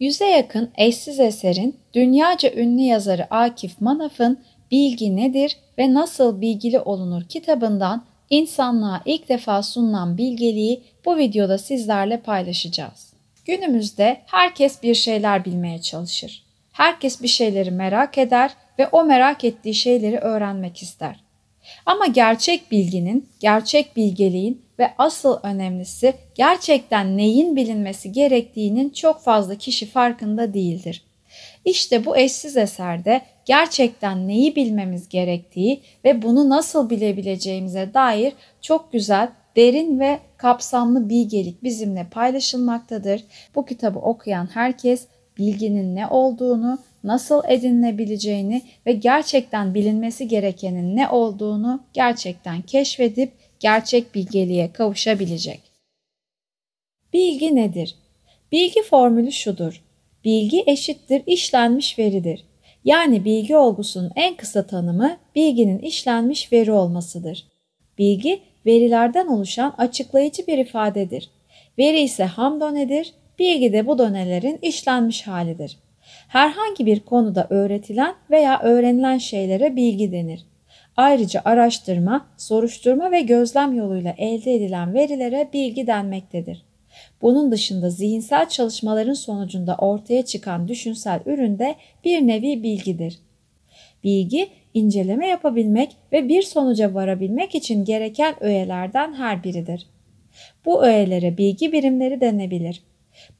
Yüze yakın eşsiz eserin dünyaca ünlü yazarı Akif Manaf'ın Bilgi Nedir ve Nasıl Bilgili Olunur kitabından insanlığa ilk defa sunulan bilgeliği bu videoda sizlerle paylaşacağız. Günümüzde herkes bir şeyler bilmeye çalışır. Herkes bir şeyleri merak eder ve o merak ettiği şeyleri öğrenmek ister. Ama gerçek bilginin, gerçek bilgeliğin ve asıl önemlisi gerçekten neyin bilinmesi gerektiğinin çok fazla kişi farkında değildir. İşte bu eşsiz eserde gerçekten neyi bilmemiz gerektiği ve bunu nasıl bilebileceğimize dair çok güzel, derin ve kapsamlı bilgelik bizimle paylaşılmaktadır. Bu kitabı okuyan herkes bilginin ne olduğunu nasıl edinilebileceğini ve gerçekten bilinmesi gerekenin ne olduğunu gerçekten keşfedip gerçek bilgeliğe kavuşabilecek. Bilgi nedir? Bilgi formülü şudur. Bilgi eşittir işlenmiş veridir. Yani bilgi olgusunun en kısa tanımı bilginin işlenmiş veri olmasıdır. Bilgi verilerden oluşan açıklayıcı bir ifadedir. Veri ise ham donedir, bilgi de bu donelerin işlenmiş halidir herhangi bir konuda öğretilen veya öğrenilen şeylere bilgi denir. Ayrıca araştırma, soruşturma ve gözlem yoluyla elde edilen verilere bilgi denmektedir. Bunun dışında zihinsel çalışmaların sonucunda ortaya çıkan düşünsel ürün de bir nevi bilgidir. Bilgi, inceleme yapabilmek ve bir sonuca varabilmek için gereken öğelerden her biridir. Bu öğelere bilgi birimleri denebilir.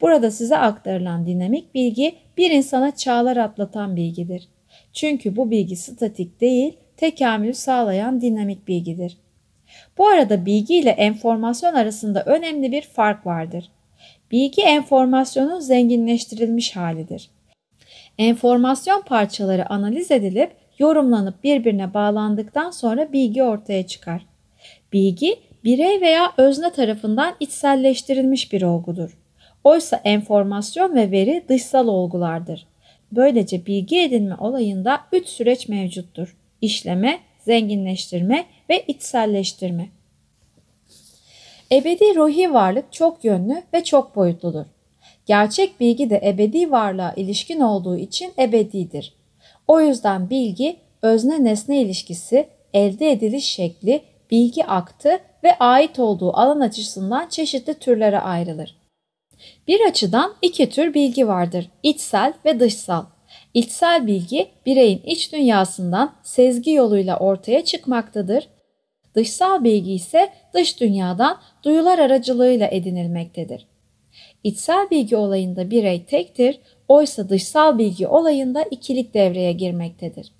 Burada size aktarılan dinamik bilgi bir insana çağlar atlatan bilgidir. Çünkü bu bilgi statik değil, tekamül sağlayan dinamik bilgidir. Bu arada bilgi ile enformasyon arasında önemli bir fark vardır. Bilgi enformasyonun zenginleştirilmiş halidir. Enformasyon parçaları analiz edilip yorumlanıp birbirine bağlandıktan sonra bilgi ortaya çıkar. Bilgi birey veya özne tarafından içselleştirilmiş bir olgudur. Oysa enformasyon ve veri dışsal olgulardır. Böylece bilgi edinme olayında üç süreç mevcuttur. İşleme, zenginleştirme ve içselleştirme. Ebedi ruhi varlık çok yönlü ve çok boyutludur. Gerçek bilgi de ebedi varlığa ilişkin olduğu için ebedidir. O yüzden bilgi özne nesne ilişkisi, elde ediliş şekli, bilgi aktı ve ait olduğu alan açısından çeşitli türlere ayrılır. Bir açıdan iki tür bilgi vardır. İçsel ve dışsal. İçsel bilgi bireyin iç dünyasından sezgi yoluyla ortaya çıkmaktadır. Dışsal bilgi ise dış dünyadan duyular aracılığıyla edinilmektedir. İçsel bilgi olayında birey tektir, oysa dışsal bilgi olayında ikilik devreye girmektedir.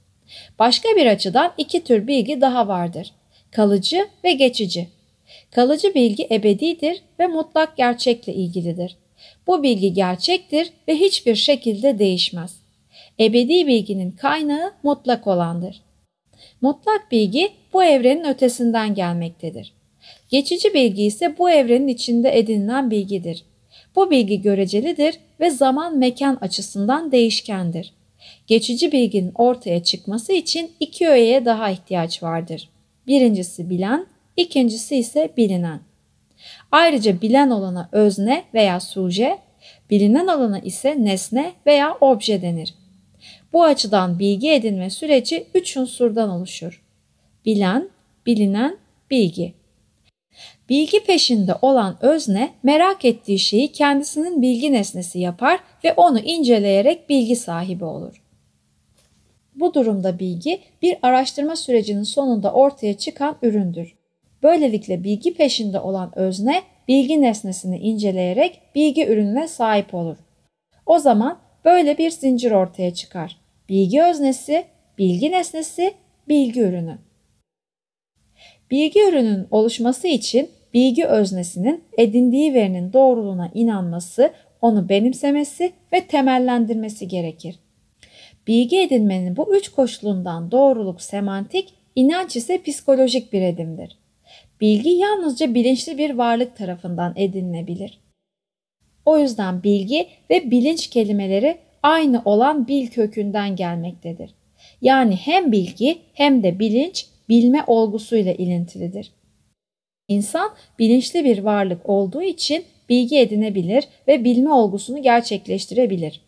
Başka bir açıdan iki tür bilgi daha vardır. Kalıcı ve geçici. Kalıcı bilgi ebedidir ve mutlak gerçekle ilgilidir. Bu bilgi gerçektir ve hiçbir şekilde değişmez. Ebedi bilginin kaynağı mutlak olandır. Mutlak bilgi bu evrenin ötesinden gelmektedir. Geçici bilgi ise bu evrenin içinde edinilen bilgidir. Bu bilgi görecelidir ve zaman mekan açısından değişkendir. Geçici bilginin ortaya çıkması için iki öğeye daha ihtiyaç vardır. Birincisi bilen, ikincisi ise bilinen. Ayrıca bilen olana özne veya suje, bilinen olana ise nesne veya obje denir. Bu açıdan bilgi edinme süreci üç unsurdan oluşur. Bilen, bilinen, bilgi. Bilgi peşinde olan özne merak ettiği şeyi kendisinin bilgi nesnesi yapar ve onu inceleyerek bilgi sahibi olur. Bu durumda bilgi bir araştırma sürecinin sonunda ortaya çıkan üründür. Böylelikle bilgi peşinde olan özne bilgi nesnesini inceleyerek bilgi ürününe sahip olur. O zaman böyle bir zincir ortaya çıkar. Bilgi öznesi, bilgi nesnesi, bilgi ürünü. Bilgi ürünün oluşması için bilgi öznesinin edindiği verinin doğruluğuna inanması, onu benimsemesi ve temellendirmesi gerekir. Bilgi edinmenin bu üç koşulundan doğruluk semantik, inanç ise psikolojik bir edimdir. Bilgi yalnızca bilinçli bir varlık tarafından edinilebilir. O yüzden bilgi ve bilinç kelimeleri aynı olan bil kökünden gelmektedir. Yani hem bilgi hem de bilinç bilme olgusuyla ilintilidir. İnsan bilinçli bir varlık olduğu için bilgi edinebilir ve bilme olgusunu gerçekleştirebilir.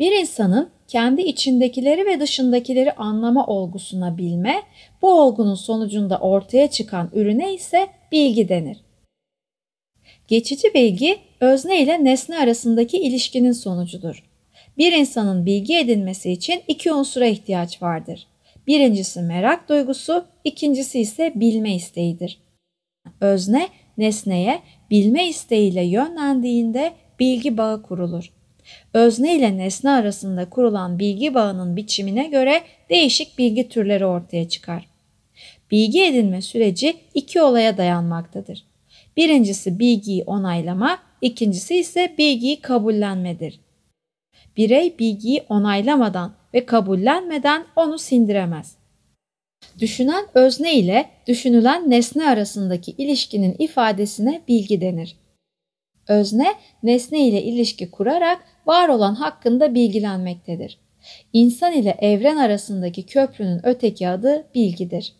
Bir insanın kendi içindekileri ve dışındakileri anlama olgusuna bilme, bu olgunun sonucunda ortaya çıkan ürüne ise bilgi denir. Geçici bilgi, özne ile nesne arasındaki ilişkinin sonucudur. Bir insanın bilgi edinmesi için iki unsura ihtiyaç vardır. Birincisi merak duygusu, ikincisi ise bilme isteğidir. Özne, nesneye bilme isteğiyle yönlendiğinde bilgi bağı kurulur özne ile nesne arasında kurulan bilgi bağının biçimine göre değişik bilgi türleri ortaya çıkar. Bilgi edinme süreci iki olaya dayanmaktadır. Birincisi bilgiyi onaylama, ikincisi ise bilgiyi kabullenmedir. Birey bilgiyi onaylamadan ve kabullenmeden onu sindiremez. Düşünen özne ile düşünülen nesne arasındaki ilişkinin ifadesine bilgi denir özne nesne ile ilişki kurarak var olan hakkında bilgilenmektedir. İnsan ile evren arasındaki köprünün öteki adı bilgidir.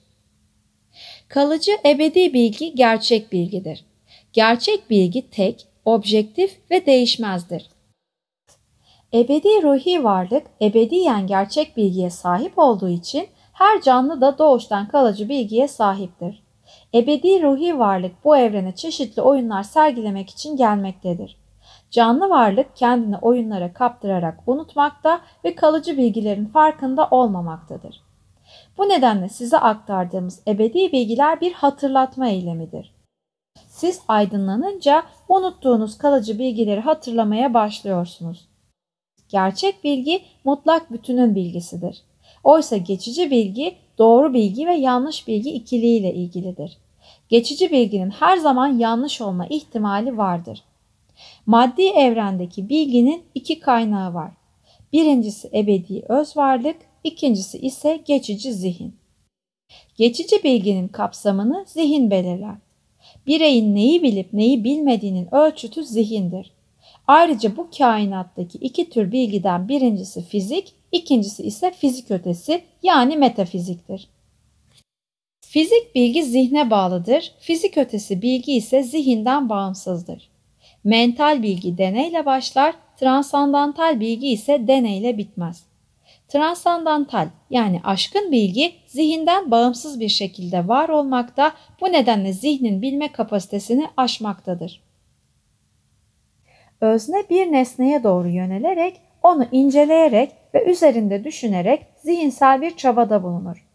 Kalıcı ebedi bilgi gerçek bilgidir. Gerçek bilgi tek, objektif ve değişmezdir. Ebedi ruhi varlık ebediyen gerçek bilgiye sahip olduğu için her canlı da doğuştan kalıcı bilgiye sahiptir. Ebedi ruhi varlık bu evrene çeşitli oyunlar sergilemek için gelmektedir. Canlı varlık kendini oyunlara kaptırarak unutmakta ve kalıcı bilgilerin farkında olmamaktadır. Bu nedenle size aktardığımız ebedi bilgiler bir hatırlatma eylemidir. Siz aydınlanınca unuttuğunuz kalıcı bilgileri hatırlamaya başlıyorsunuz. Gerçek bilgi mutlak bütünün bilgisidir. Oysa geçici bilgi doğru bilgi ve yanlış bilgi ikiliğiyle ilgilidir. Geçici bilginin her zaman yanlış olma ihtimali vardır. Maddi evrendeki bilginin iki kaynağı var. Birincisi ebedi öz varlık, ikincisi ise geçici zihin. Geçici bilginin kapsamını zihin belirler. Bireyin neyi bilip neyi bilmediğinin ölçütü zihindir. Ayrıca bu kainattaki iki tür bilgiden birincisi fizik, İkincisi ise fizik ötesi yani metafiziktir. Fizik bilgi zihne bağlıdır, fizik ötesi bilgi ise zihinden bağımsızdır. Mental bilgi deneyle başlar, transandantal bilgi ise deneyle bitmez. Transandantal yani aşkın bilgi zihinden bağımsız bir şekilde var olmakta, bu nedenle zihnin bilme kapasitesini aşmaktadır. Özne bir nesneye doğru yönelerek onu inceleyerek ve üzerinde düşünerek zihinsel bir çabada bulunur.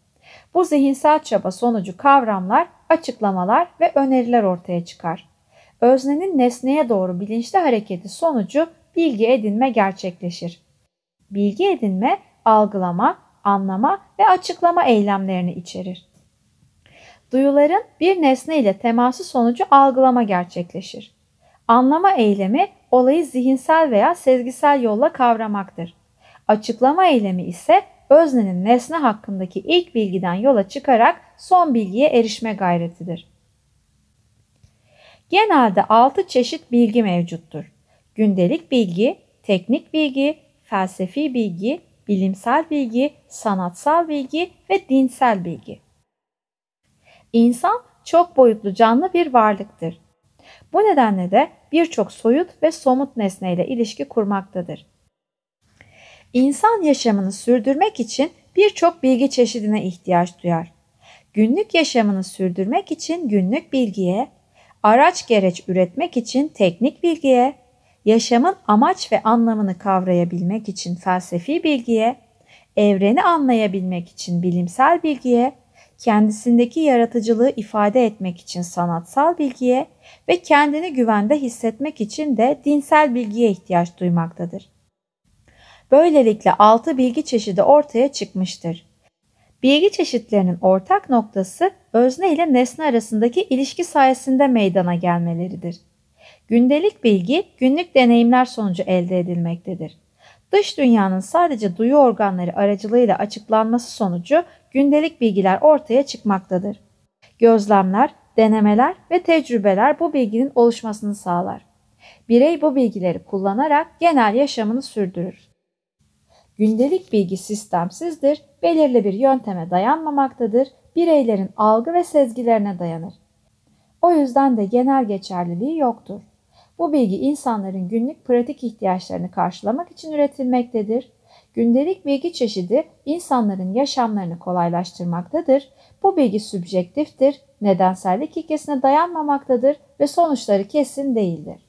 Bu zihinsel çaba sonucu kavramlar, açıklamalar ve öneriler ortaya çıkar. Öznenin nesneye doğru bilinçli hareketi sonucu bilgi edinme gerçekleşir. Bilgi edinme, algılama, anlama ve açıklama eylemlerini içerir. Duyuların bir nesne ile teması sonucu algılama gerçekleşir. Anlama eylemi olayı zihinsel veya sezgisel yolla kavramaktır. Açıklama eylemi ise öznenin nesne hakkındaki ilk bilgiden yola çıkarak son bilgiye erişme gayretidir. Genelde 6 çeşit bilgi mevcuttur. Gündelik bilgi, teknik bilgi, felsefi bilgi, bilimsel bilgi, sanatsal bilgi ve dinsel bilgi. İnsan çok boyutlu canlı bir varlıktır. Bu nedenle de birçok soyut ve somut nesneyle ilişki kurmaktadır. İnsan yaşamını sürdürmek için birçok bilgi çeşidine ihtiyaç duyar. Günlük yaşamını sürdürmek için günlük bilgiye, araç gereç üretmek için teknik bilgiye, yaşamın amaç ve anlamını kavrayabilmek için felsefi bilgiye, evreni anlayabilmek için bilimsel bilgiye, kendisindeki yaratıcılığı ifade etmek için sanatsal bilgiye ve kendini güvende hissetmek için de dinsel bilgiye ihtiyaç duymaktadır. Böylelikle altı bilgi çeşidi ortaya çıkmıştır. Bilgi çeşitlerinin ortak noktası özne ile nesne arasındaki ilişki sayesinde meydana gelmeleridir. Gündelik bilgi günlük deneyimler sonucu elde edilmektedir. Dış dünyanın sadece duyu organları aracılığıyla açıklanması sonucu gündelik bilgiler ortaya çıkmaktadır. Gözlemler, denemeler ve tecrübeler bu bilginin oluşmasını sağlar. Birey bu bilgileri kullanarak genel yaşamını sürdürür. Gündelik bilgi sistemsizdir, belirli bir yönteme dayanmamaktadır, bireylerin algı ve sezgilerine dayanır. O yüzden de genel geçerliliği yoktur. Bu bilgi insanların günlük pratik ihtiyaçlarını karşılamak için üretilmektedir. Gündelik bilgi çeşidi insanların yaşamlarını kolaylaştırmaktadır. Bu bilgi sübjektiftir, nedensellik ilkesine dayanmamaktadır ve sonuçları kesin değildir.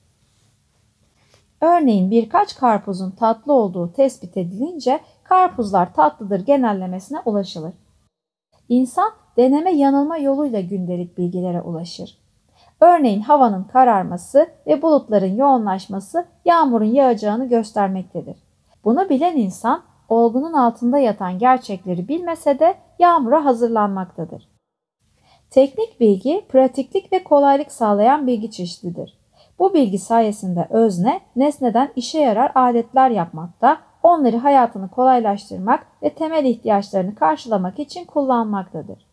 Örneğin birkaç karpuzun tatlı olduğu tespit edilince karpuzlar tatlıdır genellemesine ulaşılır. İnsan deneme yanılma yoluyla gündelik bilgilere ulaşır. Örneğin havanın kararması ve bulutların yoğunlaşması yağmurun yağacağını göstermektedir. Bunu bilen insan olgunun altında yatan gerçekleri bilmese de yağmura hazırlanmaktadır. Teknik bilgi pratiklik ve kolaylık sağlayan bilgi çeşididir. Bu bilgi sayesinde özne nesneden işe yarar aletler yapmakta, onları hayatını kolaylaştırmak ve temel ihtiyaçlarını karşılamak için kullanmaktadır.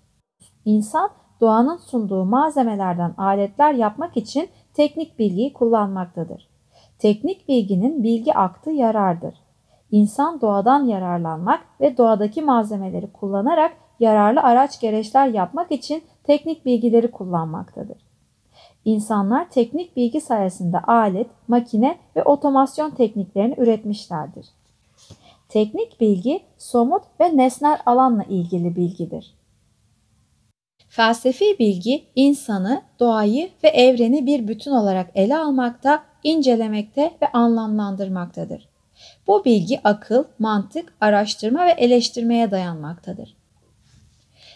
İnsan doğanın sunduğu malzemelerden aletler yapmak için teknik bilgiyi kullanmaktadır. Teknik bilginin bilgi aktı yarardır. İnsan doğadan yararlanmak ve doğadaki malzemeleri kullanarak yararlı araç gereçler yapmak için teknik bilgileri kullanmaktadır. İnsanlar teknik bilgi sayesinde alet, makine ve otomasyon tekniklerini üretmişlerdir. Teknik bilgi somut ve nesnel alanla ilgili bilgidir. Felsefi bilgi insanı, doğayı ve evreni bir bütün olarak ele almakta, incelemekte ve anlamlandırmaktadır. Bu bilgi akıl, mantık, araştırma ve eleştirmeye dayanmaktadır.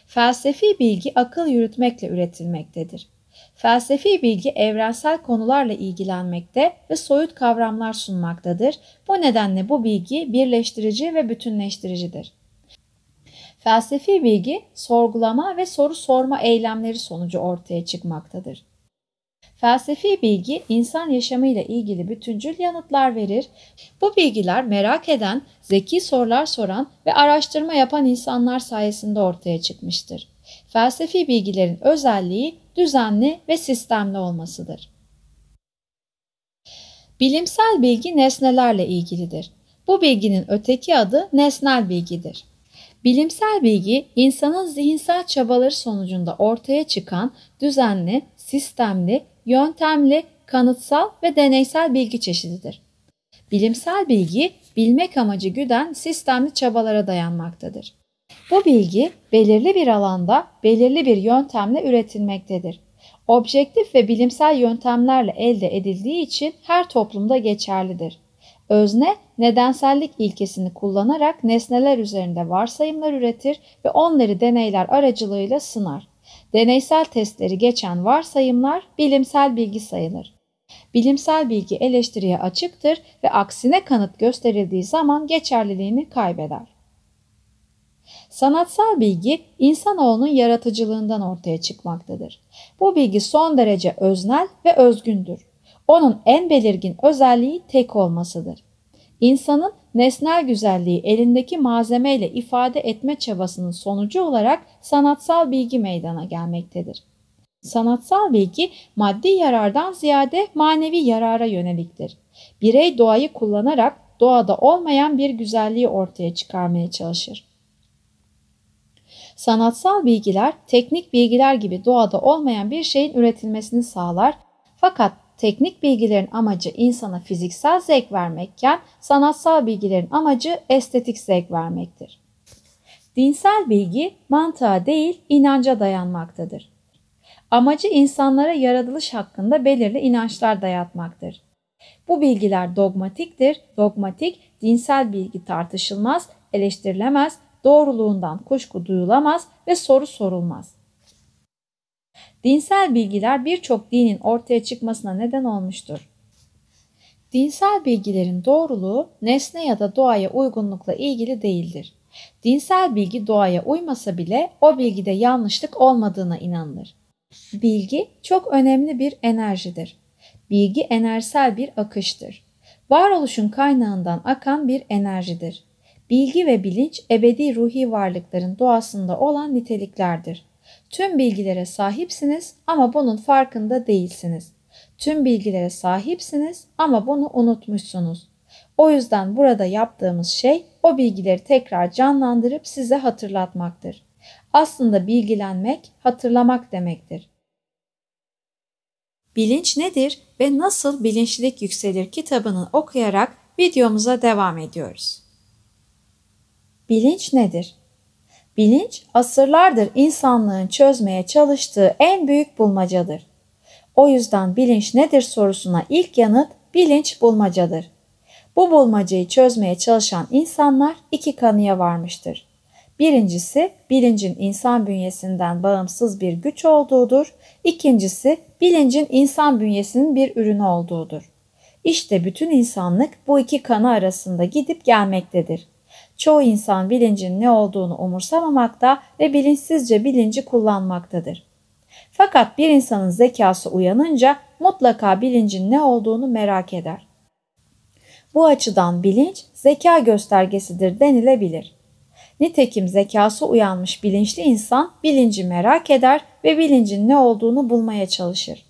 Felsefi bilgi akıl yürütmekle üretilmektedir. Felsefi bilgi evrensel konularla ilgilenmekte ve soyut kavramlar sunmaktadır. Bu nedenle bu bilgi birleştirici ve bütünleştiricidir. Felsefi bilgi sorgulama ve soru sorma eylemleri sonucu ortaya çıkmaktadır. Felsefi bilgi insan yaşamıyla ilgili bütüncül yanıtlar verir. Bu bilgiler merak eden, zeki sorular soran ve araştırma yapan insanlar sayesinde ortaya çıkmıştır. Felsefi bilgilerin özelliği düzenli ve sistemli olmasıdır. Bilimsel bilgi nesnelerle ilgilidir. Bu bilginin öteki adı nesnel bilgidir. Bilimsel bilgi insanın zihinsel çabaları sonucunda ortaya çıkan düzenli, sistemli, yöntemli, kanıtsal ve deneysel bilgi çeşididir. Bilimsel bilgi bilmek amacı güden sistemli çabalara dayanmaktadır. Bu bilgi belirli bir alanda belirli bir yöntemle üretilmektedir. Objektif ve bilimsel yöntemlerle elde edildiği için her toplumda geçerlidir. Özne nedensellik ilkesini kullanarak nesneler üzerinde varsayımlar üretir ve onları deneyler aracılığıyla sınar. Deneysel testleri geçen varsayımlar bilimsel bilgi sayılır. Bilimsel bilgi eleştiriye açıktır ve aksine kanıt gösterildiği zaman geçerliliğini kaybeder. Sanatsal bilgi insanoğlunun yaratıcılığından ortaya çıkmaktadır. Bu bilgi son derece öznel ve özgündür. Onun en belirgin özelliği tek olmasıdır. İnsanın nesnel güzelliği elindeki malzemeyle ifade etme çabasının sonucu olarak sanatsal bilgi meydana gelmektedir. Sanatsal bilgi maddi yarardan ziyade manevi yarara yöneliktir. Birey doğayı kullanarak doğada olmayan bir güzelliği ortaya çıkarmaya çalışır. Sanatsal bilgiler teknik bilgiler gibi doğada olmayan bir şeyin üretilmesini sağlar fakat Teknik bilgilerin amacı insana fiziksel zevk vermekken sanatsal bilgilerin amacı estetik zevk vermektir. Dinsel bilgi mantığa değil inanca dayanmaktadır. Amacı insanlara yaratılış hakkında belirli inançlar dayatmaktır. Bu bilgiler dogmatiktir. Dogmatik, dinsel bilgi tartışılmaz, eleştirilemez, doğruluğundan kuşku duyulamaz ve soru sorulmaz. Dinsel bilgiler birçok dinin ortaya çıkmasına neden olmuştur. Dinsel bilgilerin doğruluğu nesne ya da doğaya uygunlukla ilgili değildir. Dinsel bilgi doğaya uymasa bile o bilgide yanlışlık olmadığına inanılır. Bilgi çok önemli bir enerjidir. Bilgi enerjisel bir akıştır. Varoluşun kaynağından akan bir enerjidir. Bilgi ve bilinç ebedi ruhi varlıkların doğasında olan niteliklerdir. Tüm bilgilere sahipsiniz ama bunun farkında değilsiniz. Tüm bilgilere sahipsiniz ama bunu unutmuşsunuz. O yüzden burada yaptığımız şey o bilgileri tekrar canlandırıp size hatırlatmaktır. Aslında bilgilenmek, hatırlamak demektir. Bilinç nedir ve nasıl bilinçlilik yükselir kitabını okuyarak videomuza devam ediyoruz. Bilinç nedir? Bilinç asırlardır insanlığın çözmeye çalıştığı en büyük bulmacadır. O yüzden bilinç nedir sorusuna ilk yanıt bilinç bulmacadır. Bu bulmacayı çözmeye çalışan insanlar iki kanıya varmıştır. Birincisi bilincin insan bünyesinden bağımsız bir güç olduğudur. İkincisi bilincin insan bünyesinin bir ürünü olduğudur. İşte bütün insanlık bu iki kanı arasında gidip gelmektedir. Çoğu insan bilincin ne olduğunu umursamamakta ve bilinçsizce bilinci kullanmaktadır. Fakat bir insanın zekası uyanınca mutlaka bilincin ne olduğunu merak eder. Bu açıdan bilinç zeka göstergesidir denilebilir. Nitekim zekası uyanmış bilinçli insan bilinci merak eder ve bilincin ne olduğunu bulmaya çalışır.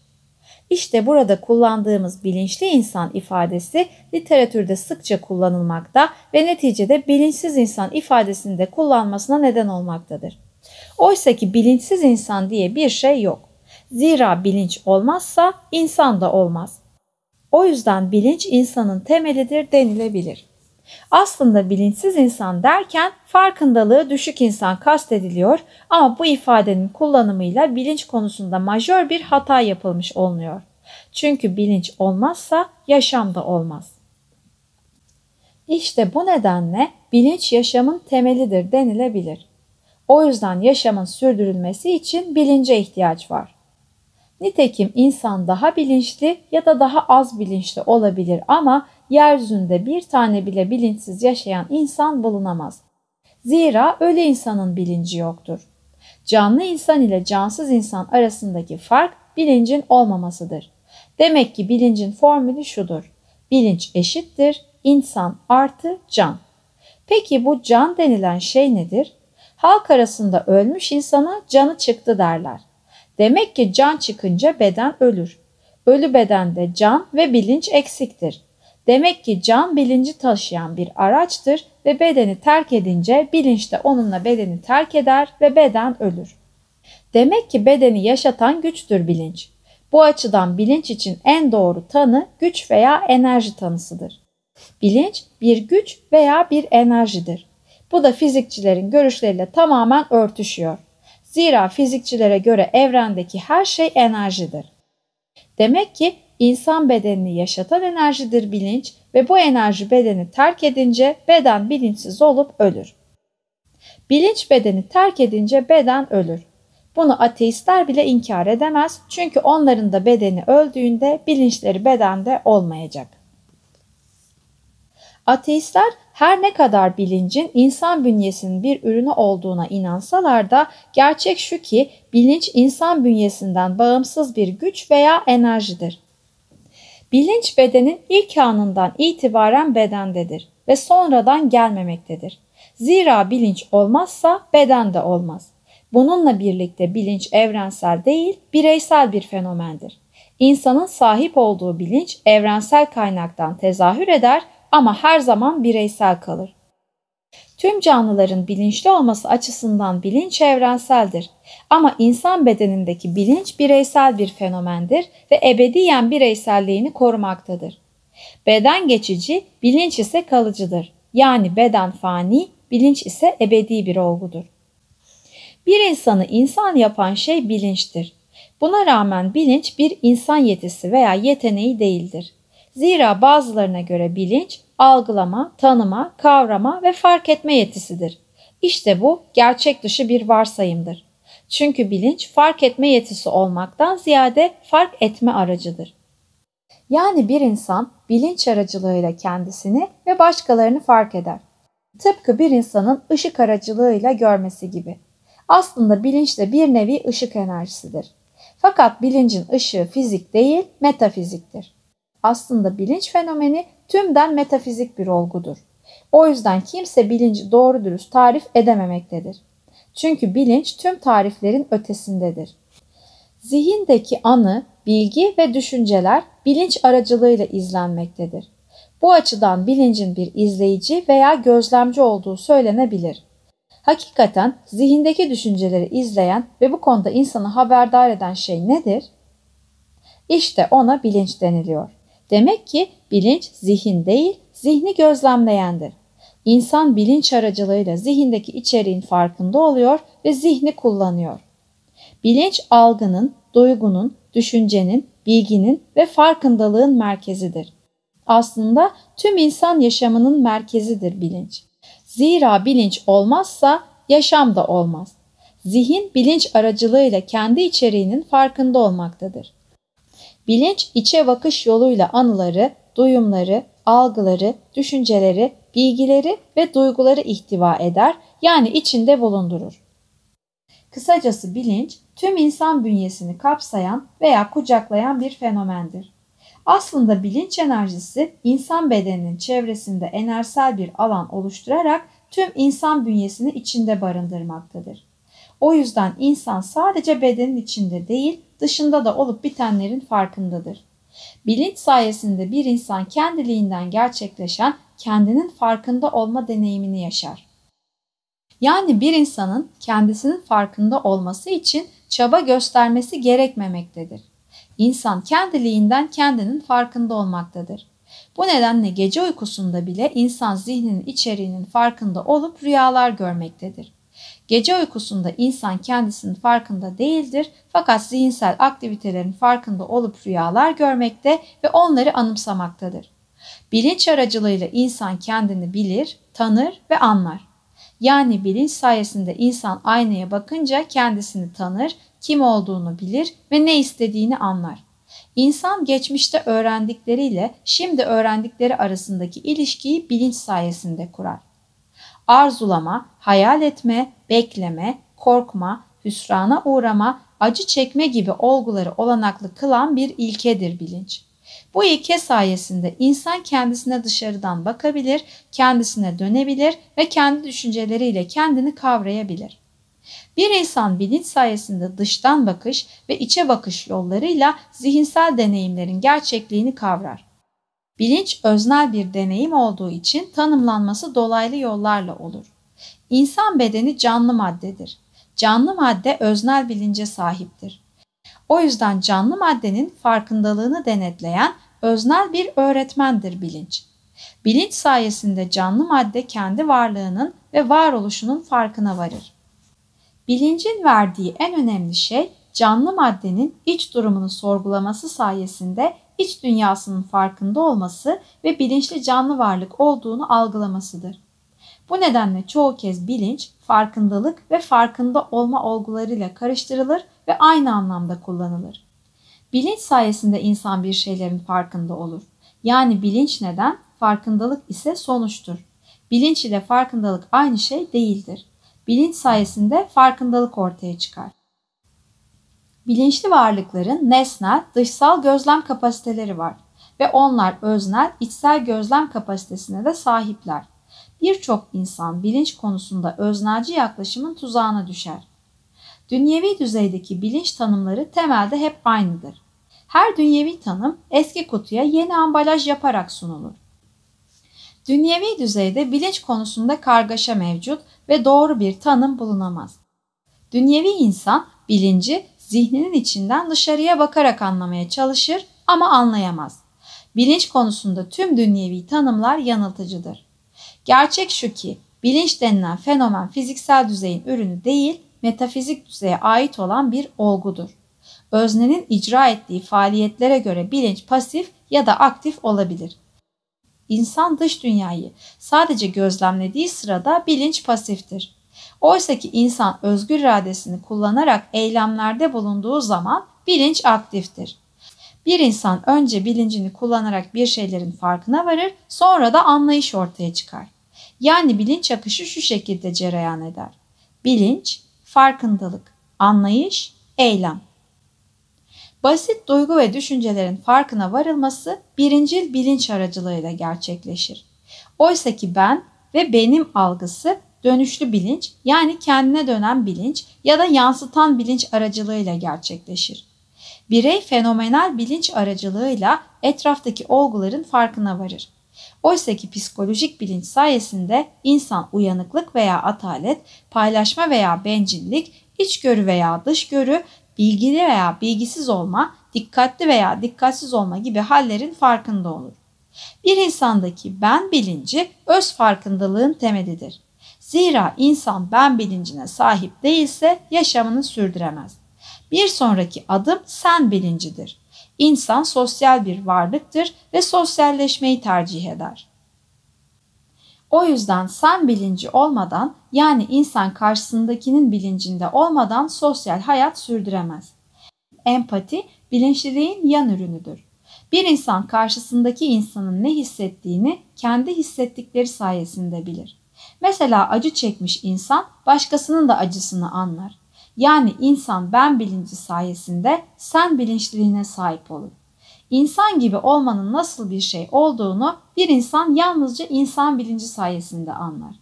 İşte burada kullandığımız bilinçli insan ifadesi literatürde sıkça kullanılmakta ve neticede bilinçsiz insan ifadesinde kullanmasına neden olmaktadır. Oysa ki bilinçsiz insan diye bir şey yok. Zira bilinç olmazsa insan da olmaz. O yüzden bilinç insanın temelidir denilebilir. Aslında bilinçsiz insan derken farkındalığı düşük insan kastediliyor ama bu ifadenin kullanımıyla bilinç konusunda majör bir hata yapılmış olunuyor. Çünkü bilinç olmazsa yaşam da olmaz. İşte bu nedenle bilinç yaşamın temelidir denilebilir. O yüzden yaşamın sürdürülmesi için bilince ihtiyaç var. Nitekim insan daha bilinçli ya da daha az bilinçli olabilir ama yeryüzünde bir tane bile bilinçsiz yaşayan insan bulunamaz. Zira ölü insanın bilinci yoktur. Canlı insan ile cansız insan arasındaki fark bilincin olmamasıdır. Demek ki bilincin formülü şudur. Bilinç eşittir insan artı can. Peki bu can denilen şey nedir? Halk arasında ölmüş insana canı çıktı derler. Demek ki can çıkınca beden ölür. Ölü bedende can ve bilinç eksiktir. Demek ki can bilinci taşıyan bir araçtır ve bedeni terk edince bilinç de onunla bedeni terk eder ve beden ölür. Demek ki bedeni yaşatan güçtür bilinç. Bu açıdan bilinç için en doğru tanı güç veya enerji tanısıdır. Bilinç bir güç veya bir enerjidir. Bu da fizikçilerin görüşleriyle tamamen örtüşüyor. Zira fizikçilere göre evrendeki her şey enerjidir. Demek ki İnsan bedenini yaşatan enerjidir bilinç ve bu enerji bedeni terk edince beden bilinçsiz olup ölür. Bilinç bedeni terk edince beden ölür. Bunu ateistler bile inkar edemez çünkü onların da bedeni öldüğünde bilinçleri bedende olmayacak. Ateistler her ne kadar bilincin insan bünyesinin bir ürünü olduğuna inansalar da gerçek şu ki bilinç insan bünyesinden bağımsız bir güç veya enerjidir. Bilinç bedenin ilk anından itibaren bedendedir ve sonradan gelmemektedir. Zira bilinç olmazsa beden de olmaz. Bununla birlikte bilinç evrensel değil, bireysel bir fenomendir. İnsanın sahip olduğu bilinç evrensel kaynaktan tezahür eder ama her zaman bireysel kalır tüm canlıların bilinçli olması açısından bilinç evrenseldir. Ama insan bedenindeki bilinç bireysel bir fenomendir ve ebediyen bireyselliğini korumaktadır. Beden geçici, bilinç ise kalıcıdır. Yani beden fani, bilinç ise ebedi bir olgudur. Bir insanı insan yapan şey bilinçtir. Buna rağmen bilinç bir insan yetisi veya yeteneği değildir. Zira bazılarına göre bilinç algılama, tanıma, kavrama ve fark etme yetisidir. İşte bu gerçek dışı bir varsayımdır. Çünkü bilinç fark etme yetisi olmaktan ziyade fark etme aracıdır. Yani bir insan bilinç aracılığıyla kendisini ve başkalarını fark eder. Tıpkı bir insanın ışık aracılığıyla görmesi gibi. Aslında bilinç de bir nevi ışık enerjisidir. Fakat bilincin ışığı fizik değil, metafiziktir. Aslında bilinç fenomeni tümden metafizik bir olgudur. O yüzden kimse bilinci doğru dürüst tarif edememektedir. Çünkü bilinç tüm tariflerin ötesindedir. Zihindeki anı, bilgi ve düşünceler bilinç aracılığıyla izlenmektedir. Bu açıdan bilincin bir izleyici veya gözlemci olduğu söylenebilir. Hakikaten zihindeki düşünceleri izleyen ve bu konuda insanı haberdar eden şey nedir? İşte ona bilinç deniliyor. Demek ki bilinç zihin değil, zihni gözlemleyendir. İnsan bilinç aracılığıyla zihindeki içeriğin farkında oluyor ve zihni kullanıyor. Bilinç algının, duygunun, düşüncenin, bilginin ve farkındalığın merkezidir. Aslında tüm insan yaşamının merkezidir bilinç. Zira bilinç olmazsa yaşam da olmaz. Zihin bilinç aracılığıyla kendi içeriğinin farkında olmaktadır. Bilinç içe bakış yoluyla anıları, duyumları, algıları, düşünceleri, bilgileri ve duyguları ihtiva eder yani içinde bulundurur. Kısacası bilinç tüm insan bünyesini kapsayan veya kucaklayan bir fenomendir. Aslında bilinç enerjisi insan bedeninin çevresinde enerjisel bir alan oluşturarak tüm insan bünyesini içinde barındırmaktadır. O yüzden insan sadece bedenin içinde değil, dışında da olup bitenlerin farkındadır. Bilinç sayesinde bir insan kendiliğinden gerçekleşen kendinin farkında olma deneyimini yaşar. Yani bir insanın kendisinin farkında olması için çaba göstermesi gerekmemektedir. İnsan kendiliğinden kendinin farkında olmaktadır. Bu nedenle gece uykusunda bile insan zihninin içeriğinin farkında olup rüyalar görmektedir. Gece uykusunda insan kendisinin farkında değildir fakat zihinsel aktivitelerin farkında olup rüyalar görmekte ve onları anımsamaktadır. Bilinç aracılığıyla insan kendini bilir, tanır ve anlar. Yani bilinç sayesinde insan aynaya bakınca kendisini tanır, kim olduğunu bilir ve ne istediğini anlar. İnsan geçmişte öğrendikleriyle şimdi öğrendikleri arasındaki ilişkiyi bilinç sayesinde kurar arzulama, hayal etme, bekleme, korkma, hüsrana uğrama, acı çekme gibi olguları olanaklı kılan bir ilkedir bilinç. Bu ilke sayesinde insan kendisine dışarıdan bakabilir, kendisine dönebilir ve kendi düşünceleriyle kendini kavrayabilir. Bir insan bilinç sayesinde dıştan bakış ve içe bakış yollarıyla zihinsel deneyimlerin gerçekliğini kavrar. Bilinç öznel bir deneyim olduğu için tanımlanması dolaylı yollarla olur. İnsan bedeni canlı maddedir. Canlı madde öznel bilince sahiptir. O yüzden canlı maddenin farkındalığını denetleyen öznel bir öğretmendir bilinç. Bilinç sayesinde canlı madde kendi varlığının ve varoluşunun farkına varır. Bilincin verdiği en önemli şey canlı maddenin iç durumunu sorgulaması sayesinde iç dünyasının farkında olması ve bilinçli canlı varlık olduğunu algılamasıdır. Bu nedenle çoğu kez bilinç, farkındalık ve farkında olma olgularıyla karıştırılır ve aynı anlamda kullanılır. Bilinç sayesinde insan bir şeylerin farkında olur. Yani bilinç neden, farkındalık ise sonuçtur. Bilinç ile farkındalık aynı şey değildir. Bilinç sayesinde farkındalık ortaya çıkar. Bilinçli varlıkların nesnel, dışsal gözlem kapasiteleri var ve onlar öznel, içsel gözlem kapasitesine de sahipler. Birçok insan bilinç konusunda öznelci yaklaşımın tuzağına düşer. Dünyevi düzeydeki bilinç tanımları temelde hep aynıdır. Her dünyevi tanım eski kutuya yeni ambalaj yaparak sunulur. Dünyevi düzeyde bilinç konusunda kargaşa mevcut ve doğru bir tanım bulunamaz. Dünyevi insan bilinci zihninin içinden dışarıya bakarak anlamaya çalışır ama anlayamaz. Bilinç konusunda tüm dünyevi tanımlar yanıltıcıdır. Gerçek şu ki bilinç denilen fenomen fiziksel düzeyin ürünü değil, metafizik düzeye ait olan bir olgudur. Öznenin icra ettiği faaliyetlere göre bilinç pasif ya da aktif olabilir. İnsan dış dünyayı sadece gözlemlediği sırada bilinç pasiftir. Oysa ki insan özgür iradesini kullanarak eylemlerde bulunduğu zaman bilinç aktiftir. Bir insan önce bilincini kullanarak bir şeylerin farkına varır, sonra da anlayış ortaya çıkar. Yani bilinç akışı şu şekilde cereyan eder. Bilinç, farkındalık, anlayış, eylem. Basit duygu ve düşüncelerin farkına varılması birincil bilinç aracılığıyla gerçekleşir. Oysa ki ben ve benim algısı dönüşlü bilinç yani kendine dönen bilinç ya da yansıtan bilinç aracılığıyla gerçekleşir. Birey fenomenal bilinç aracılığıyla etraftaki olguların farkına varır. Oysa ki psikolojik bilinç sayesinde insan uyanıklık veya atalet, paylaşma veya bencillik, içgörü veya dışgörü, bilgili veya bilgisiz olma, dikkatli veya dikkatsiz olma gibi hallerin farkında olur. Bir insandaki ben bilinci öz farkındalığın temelidir. Zira insan ben bilincine sahip değilse yaşamını sürdüremez. Bir sonraki adım sen bilincidir. İnsan sosyal bir varlıktır ve sosyalleşmeyi tercih eder. O yüzden sen bilinci olmadan yani insan karşısındakinin bilincinde olmadan sosyal hayat sürdüremez. Empati bilinçliliğin yan ürünüdür. Bir insan karşısındaki insanın ne hissettiğini kendi hissettikleri sayesinde bilir. Mesela acı çekmiş insan başkasının da acısını anlar. Yani insan ben bilinci sayesinde sen bilinçliliğine sahip olur. İnsan gibi olmanın nasıl bir şey olduğunu bir insan yalnızca insan bilinci sayesinde anlar.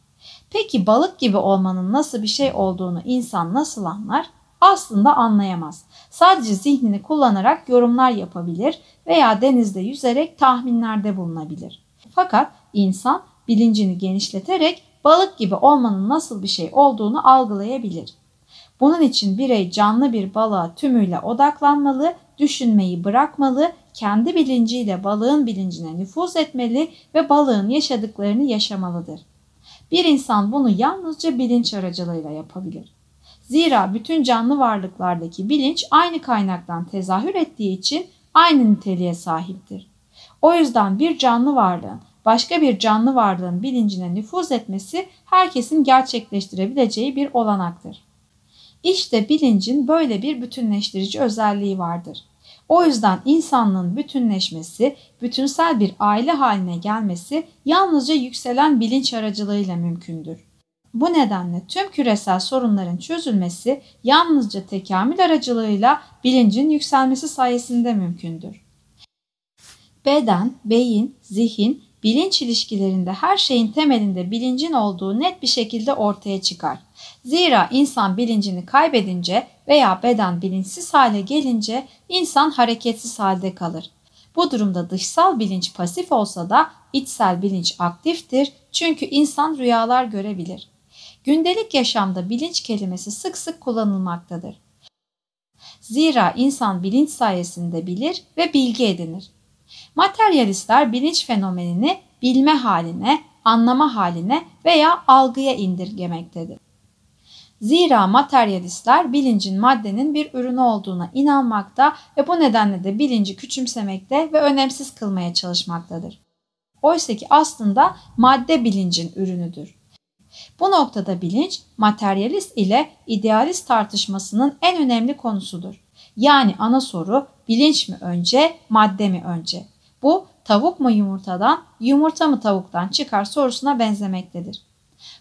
Peki balık gibi olmanın nasıl bir şey olduğunu insan nasıl anlar? Aslında anlayamaz. Sadece zihnini kullanarak yorumlar yapabilir veya denizde yüzerek tahminlerde bulunabilir. Fakat insan bilincini genişleterek balık gibi olmanın nasıl bir şey olduğunu algılayabilir. Bunun için birey canlı bir balığa tümüyle odaklanmalı, düşünmeyi bırakmalı, kendi bilinciyle balığın bilincine nüfuz etmeli ve balığın yaşadıklarını yaşamalıdır. Bir insan bunu yalnızca bilinç aracılığıyla yapabilir. Zira bütün canlı varlıklardaki bilinç aynı kaynaktan tezahür ettiği için aynı niteliğe sahiptir. O yüzden bir canlı varlığın başka bir canlı varlığın bilincine nüfuz etmesi herkesin gerçekleştirebileceği bir olanaktır. İşte bilincin böyle bir bütünleştirici özelliği vardır. O yüzden insanlığın bütünleşmesi, bütünsel bir aile haline gelmesi yalnızca yükselen bilinç aracılığıyla mümkündür. Bu nedenle tüm küresel sorunların çözülmesi yalnızca tekamül aracılığıyla bilincin yükselmesi sayesinde mümkündür. Beden, beyin, zihin bilinç ilişkilerinde her şeyin temelinde bilincin olduğu net bir şekilde ortaya çıkar. Zira insan bilincini kaybedince veya beden bilinçsiz hale gelince insan hareketsiz halde kalır. Bu durumda dışsal bilinç pasif olsa da içsel bilinç aktiftir çünkü insan rüyalar görebilir. Gündelik yaşamda bilinç kelimesi sık sık kullanılmaktadır. Zira insan bilinç sayesinde bilir ve bilgi edinir. Materyalistler bilinç fenomenini bilme haline, anlama haline veya algıya indirgemektedir. Zira materyalistler bilincin maddenin bir ürünü olduğuna inanmakta ve bu nedenle de bilinci küçümsemekte ve önemsiz kılmaya çalışmaktadır. Oysa ki aslında madde bilincin ürünüdür. Bu noktada bilinç materyalist ile idealist tartışmasının en önemli konusudur. Yani ana soru bilinç mi önce, madde mi önce? Bu tavuk mu yumurtadan, yumurta mı tavuktan çıkar sorusuna benzemektedir.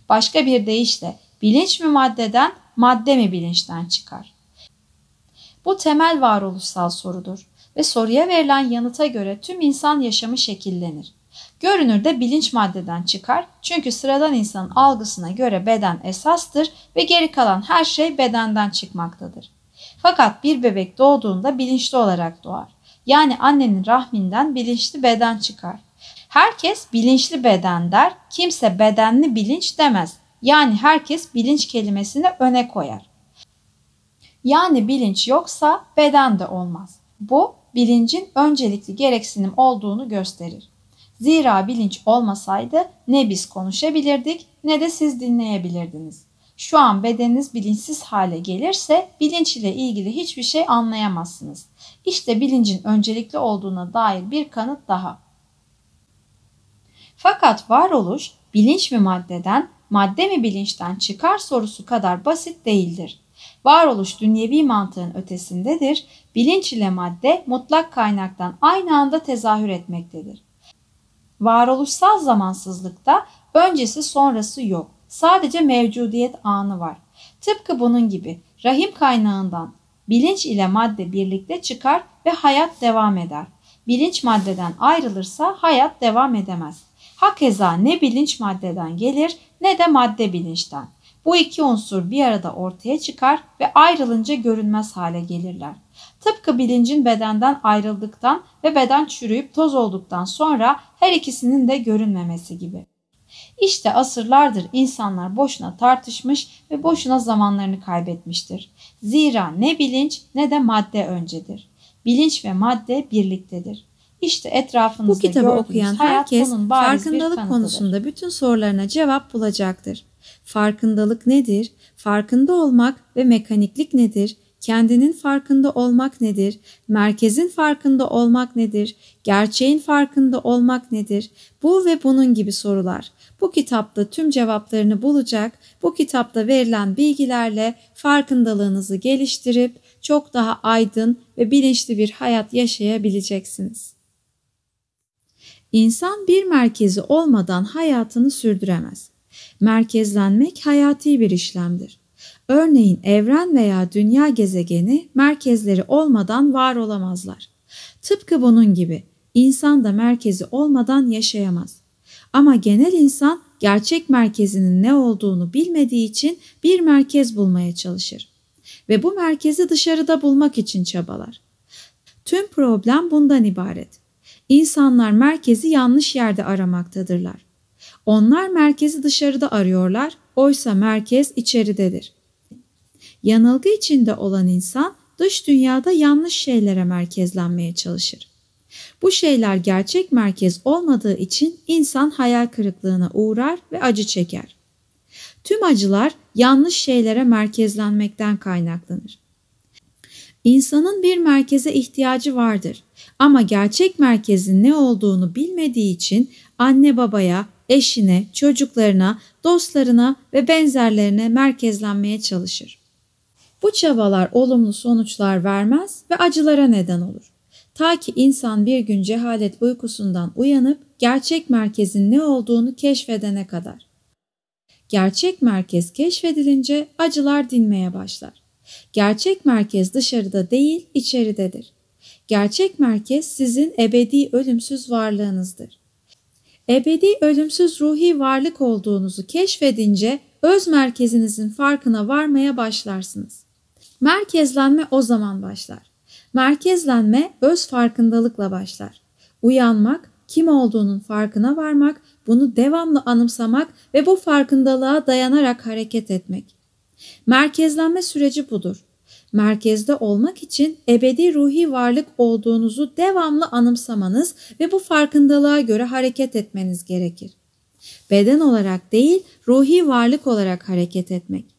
Başka bir deyişle bilinç mi maddeden, madde mi bilinçten çıkar? Bu temel varoluşsal sorudur ve soruya verilen yanıta göre tüm insan yaşamı şekillenir. Görünürde bilinç maddeden çıkar çünkü sıradan insanın algısına göre beden esastır ve geri kalan her şey bedenden çıkmaktadır. Fakat bir bebek doğduğunda bilinçli olarak doğar yani annenin rahminden bilinçli beden çıkar. Herkes bilinçli beden der, kimse bedenli bilinç demez. Yani herkes bilinç kelimesini öne koyar. Yani bilinç yoksa beden de olmaz. Bu bilincin öncelikli gereksinim olduğunu gösterir. Zira bilinç olmasaydı ne biz konuşabilirdik ne de siz dinleyebilirdiniz. Şu an bedeniniz bilinçsiz hale gelirse bilinç ile ilgili hiçbir şey anlayamazsınız. İşte bilincin öncelikli olduğuna dair bir kanıt daha. Fakat varoluş bilinç mi maddeden, madde mi bilinçten çıkar sorusu kadar basit değildir. Varoluş dünyevi mantığın ötesindedir. Bilinç ile madde mutlak kaynaktan aynı anda tezahür etmektedir. Varoluşsal zamansızlıkta öncesi sonrası yok. Sadece mevcudiyet anı var. Tıpkı bunun gibi rahim kaynağından Bilinç ile madde birlikte çıkar ve hayat devam eder. Bilinç maddeden ayrılırsa hayat devam edemez. Hakeza ne bilinç maddeden gelir ne de madde bilinçten. Bu iki unsur bir arada ortaya çıkar ve ayrılınca görünmez hale gelirler. Tıpkı bilincin bedenden ayrıldıktan ve beden çürüyüp toz olduktan sonra her ikisinin de görünmemesi gibi. İşte asırlardır insanlar boşuna tartışmış ve boşuna zamanlarını kaybetmiştir. Zira ne bilinç ne de madde öncedir. Bilinç ve madde birliktedir. İşte etrafınızda Bu kitabı okuyan herkes farkındalık konusunda bütün sorularına cevap bulacaktır. Farkındalık nedir? Farkında olmak ve mekaniklik nedir? Kendinin farkında olmak nedir? Merkezin farkında olmak nedir? Gerçeğin farkında olmak nedir? Bu ve bunun gibi sorular. Bu kitapta tüm cevaplarını bulacak bu kitapta verilen bilgilerle farkındalığınızı geliştirip çok daha aydın ve bilinçli bir hayat yaşayabileceksiniz. İnsan bir merkezi olmadan hayatını sürdüremez. Merkezlenmek hayati bir işlemdir. Örneğin evren veya dünya gezegeni merkezleri olmadan var olamazlar. Tıpkı bunun gibi insan da merkezi olmadan yaşayamaz. Ama genel insan gerçek merkezinin ne olduğunu bilmediği için bir merkez bulmaya çalışır ve bu merkezi dışarıda bulmak için çabalar. Tüm problem bundan ibaret. İnsanlar merkezi yanlış yerde aramaktadırlar. Onlar merkezi dışarıda arıyorlar, oysa merkez içeridedir. Yanılgı içinde olan insan dış dünyada yanlış şeylere merkezlenmeye çalışır. Bu şeyler gerçek merkez olmadığı için insan hayal kırıklığına uğrar ve acı çeker. Tüm acılar yanlış şeylere merkezlenmekten kaynaklanır. İnsanın bir merkeze ihtiyacı vardır ama gerçek merkezin ne olduğunu bilmediği için anne babaya, eşine, çocuklarına, dostlarına ve benzerlerine merkezlenmeye çalışır. Bu çabalar olumlu sonuçlar vermez ve acılara neden olur. Ta ki insan bir gün cehalet uykusundan uyanıp gerçek merkezin ne olduğunu keşfedene kadar. Gerçek merkez keşfedilince acılar dinmeye başlar. Gerçek merkez dışarıda değil içeridedir. Gerçek merkez sizin ebedi ölümsüz varlığınızdır. Ebedi ölümsüz ruhi varlık olduğunuzu keşfedince öz merkezinizin farkına varmaya başlarsınız. Merkezlenme o zaman başlar. Merkezlenme öz farkındalıkla başlar. Uyanmak, kim olduğunun farkına varmak, bunu devamlı anımsamak ve bu farkındalığa dayanarak hareket etmek. Merkezlenme süreci budur. Merkezde olmak için ebedi ruhi varlık olduğunuzu devamlı anımsamanız ve bu farkındalığa göre hareket etmeniz gerekir. Beden olarak değil, ruhi varlık olarak hareket etmek.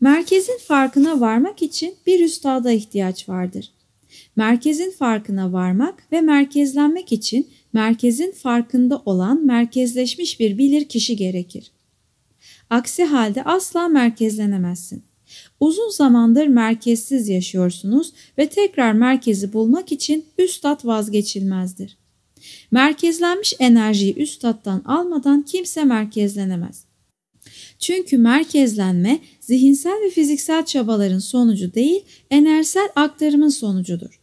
Merkezin farkına varmak için bir üstada ihtiyaç vardır. Merkezin farkına varmak ve merkezlenmek için merkezin farkında olan merkezleşmiş bir bilir kişi gerekir. Aksi halde asla merkezlenemezsin. Uzun zamandır merkezsiz yaşıyorsunuz ve tekrar merkezi bulmak için üstad vazgeçilmezdir. Merkezlenmiş enerjiyi üstattan almadan kimse merkezlenemez. Çünkü merkezlenme zihinsel ve fiziksel çabaların sonucu değil, enerjisel aktarımın sonucudur.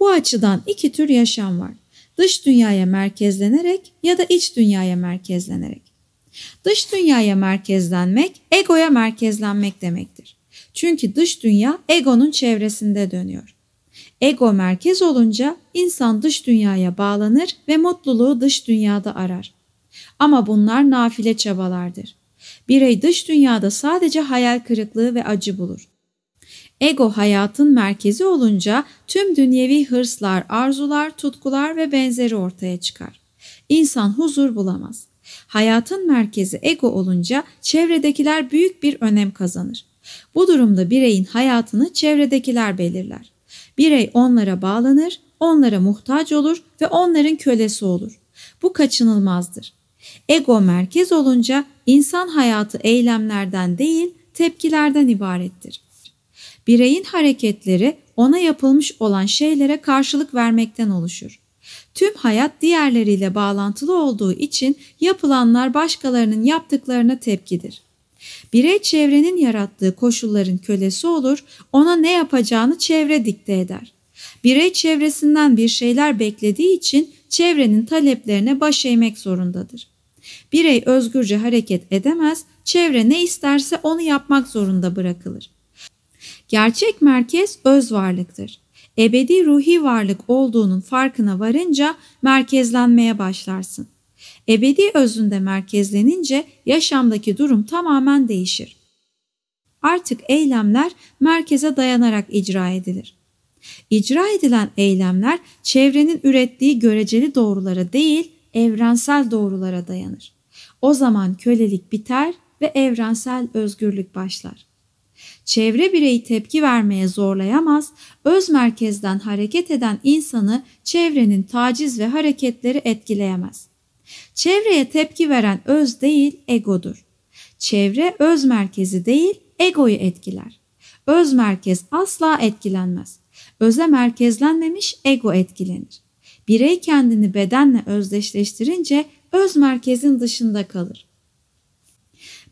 Bu açıdan iki tür yaşam var. Dış dünyaya merkezlenerek ya da iç dünyaya merkezlenerek. Dış dünyaya merkezlenmek, egoya merkezlenmek demektir. Çünkü dış dünya egonun çevresinde dönüyor. Ego merkez olunca insan dış dünyaya bağlanır ve mutluluğu dış dünyada arar. Ama bunlar nafile çabalardır. Birey dış dünyada sadece hayal kırıklığı ve acı bulur. Ego hayatın merkezi olunca tüm dünyevi hırslar, arzular, tutkular ve benzeri ortaya çıkar. İnsan huzur bulamaz. Hayatın merkezi ego olunca çevredekiler büyük bir önem kazanır. Bu durumda bireyin hayatını çevredekiler belirler. Birey onlara bağlanır, onlara muhtaç olur ve onların kölesi olur. Bu kaçınılmazdır. Ego merkez olunca insan hayatı eylemlerden değil tepkilerden ibarettir. Bireyin hareketleri ona yapılmış olan şeylere karşılık vermekten oluşur. Tüm hayat diğerleriyle bağlantılı olduğu için yapılanlar başkalarının yaptıklarına tepkidir. Birey çevrenin yarattığı koşulların kölesi olur, ona ne yapacağını çevre dikte eder. Birey çevresinden bir şeyler beklediği için çevrenin taleplerine baş eğmek zorundadır. Birey özgürce hareket edemez, çevre ne isterse onu yapmak zorunda bırakılır. Gerçek merkez öz varlıktır. Ebedi ruhi varlık olduğunun farkına varınca merkezlenmeye başlarsın. Ebedi özünde merkezlenince yaşamdaki durum tamamen değişir. Artık eylemler merkeze dayanarak icra edilir. İcra edilen eylemler çevrenin ürettiği göreceli doğrulara değil, evrensel doğrulara dayanır. O zaman kölelik biter ve evrensel özgürlük başlar. Çevre bireyi tepki vermeye zorlayamaz, öz merkezden hareket eden insanı çevrenin taciz ve hareketleri etkileyemez. Çevreye tepki veren öz değil, egodur. Çevre öz merkezi değil, egoyu etkiler. Öz merkez asla etkilenmez. Öze merkezlenmemiş ego etkilenir. Birey kendini bedenle özdeşleştirince öz merkezin dışında kalır.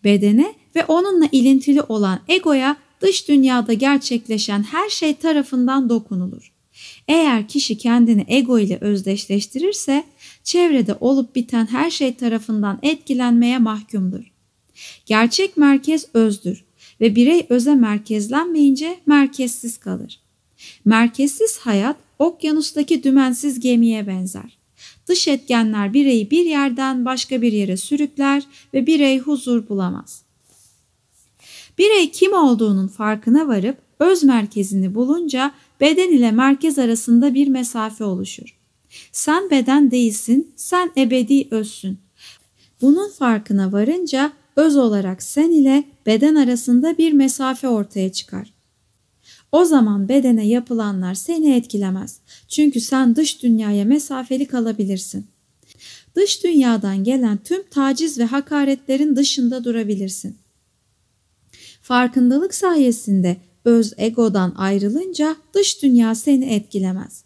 Bedene ve onunla ilintili olan egoya dış dünyada gerçekleşen her şey tarafından dokunulur. Eğer kişi kendini ego ile özdeşleştirirse çevrede olup biten her şey tarafından etkilenmeye mahkumdur. Gerçek merkez özdür ve birey öze merkezlenmeyince merkezsiz kalır. Merkezsiz hayat okyanustaki dümensiz gemiye benzer. Dış etkenler bireyi bir yerden başka bir yere sürükler ve birey huzur bulamaz. Birey kim olduğunun farkına varıp öz merkezini bulunca beden ile merkez arasında bir mesafe oluşur. Sen beden değilsin, sen ebedi özsün. Bunun farkına varınca öz olarak sen ile beden arasında bir mesafe ortaya çıkar. O zaman bedene yapılanlar seni etkilemez. Çünkü sen dış dünyaya mesafeli kalabilirsin. Dış dünyadan gelen tüm taciz ve hakaretlerin dışında durabilirsin. Farkındalık sayesinde öz egodan ayrılınca dış dünya seni etkilemez.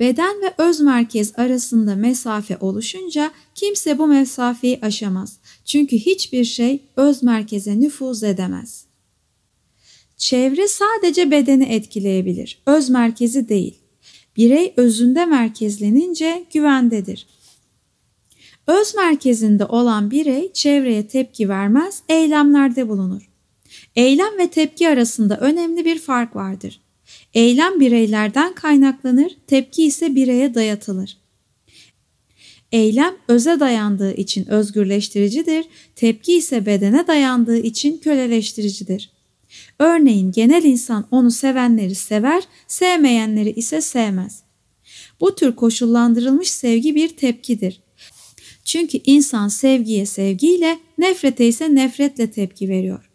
Beden ve öz merkez arasında mesafe oluşunca kimse bu mesafeyi aşamaz. Çünkü hiçbir şey öz merkeze nüfuz edemez. Çevre sadece bedeni etkileyebilir, öz merkezi değil. Birey özünde merkezlenince güvendedir. Öz merkezinde olan birey çevreye tepki vermez, eylemlerde bulunur. Eylem ve tepki arasında önemli bir fark vardır. Eylem bireylerden kaynaklanır, tepki ise bireye dayatılır. Eylem öze dayandığı için özgürleştiricidir, tepki ise bedene dayandığı için köleleştiricidir. Örneğin genel insan onu sevenleri sever, sevmeyenleri ise sevmez. Bu tür koşullandırılmış sevgi bir tepkidir. Çünkü insan sevgiye sevgiyle, nefrete ise nefretle tepki veriyor.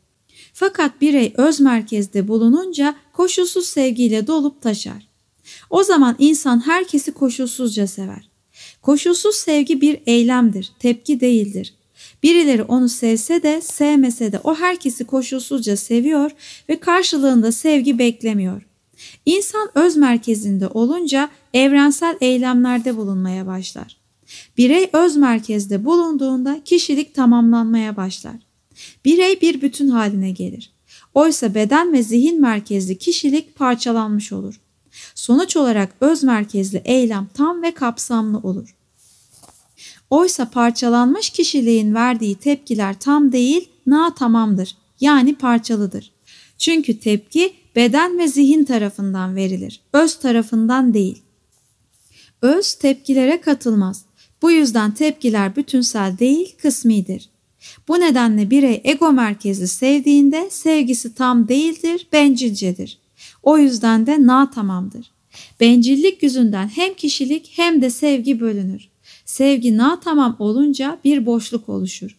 Fakat birey öz merkezde bulununca koşulsuz sevgiyle dolup taşar. O zaman insan herkesi koşulsuzca sever. Koşulsuz sevgi bir eylemdir, tepki değildir. Birileri onu sevse de sevmese de o herkesi koşulsuzca seviyor ve karşılığında sevgi beklemiyor. İnsan öz merkezinde olunca evrensel eylemlerde bulunmaya başlar. Birey öz merkezde bulunduğunda kişilik tamamlanmaya başlar. Birey bir bütün haline gelir. Oysa beden ve zihin merkezli kişilik parçalanmış olur. Sonuç olarak öz merkezli eylem tam ve kapsamlı olur. Oysa parçalanmış kişiliğin verdiği tepkiler tam değil, na tamamdır. Yani parçalıdır. Çünkü tepki beden ve zihin tarafından verilir. Öz tarafından değil. Öz tepkilere katılmaz. Bu yüzden tepkiler bütünsel değil, kısmidir. Bu nedenle birey ego merkezli sevdiğinde sevgisi tam değildir, bencilcedir. O yüzden de na tamamdır. Bencillik yüzünden hem kişilik hem de sevgi bölünür sevgi na tamam olunca bir boşluk oluşur.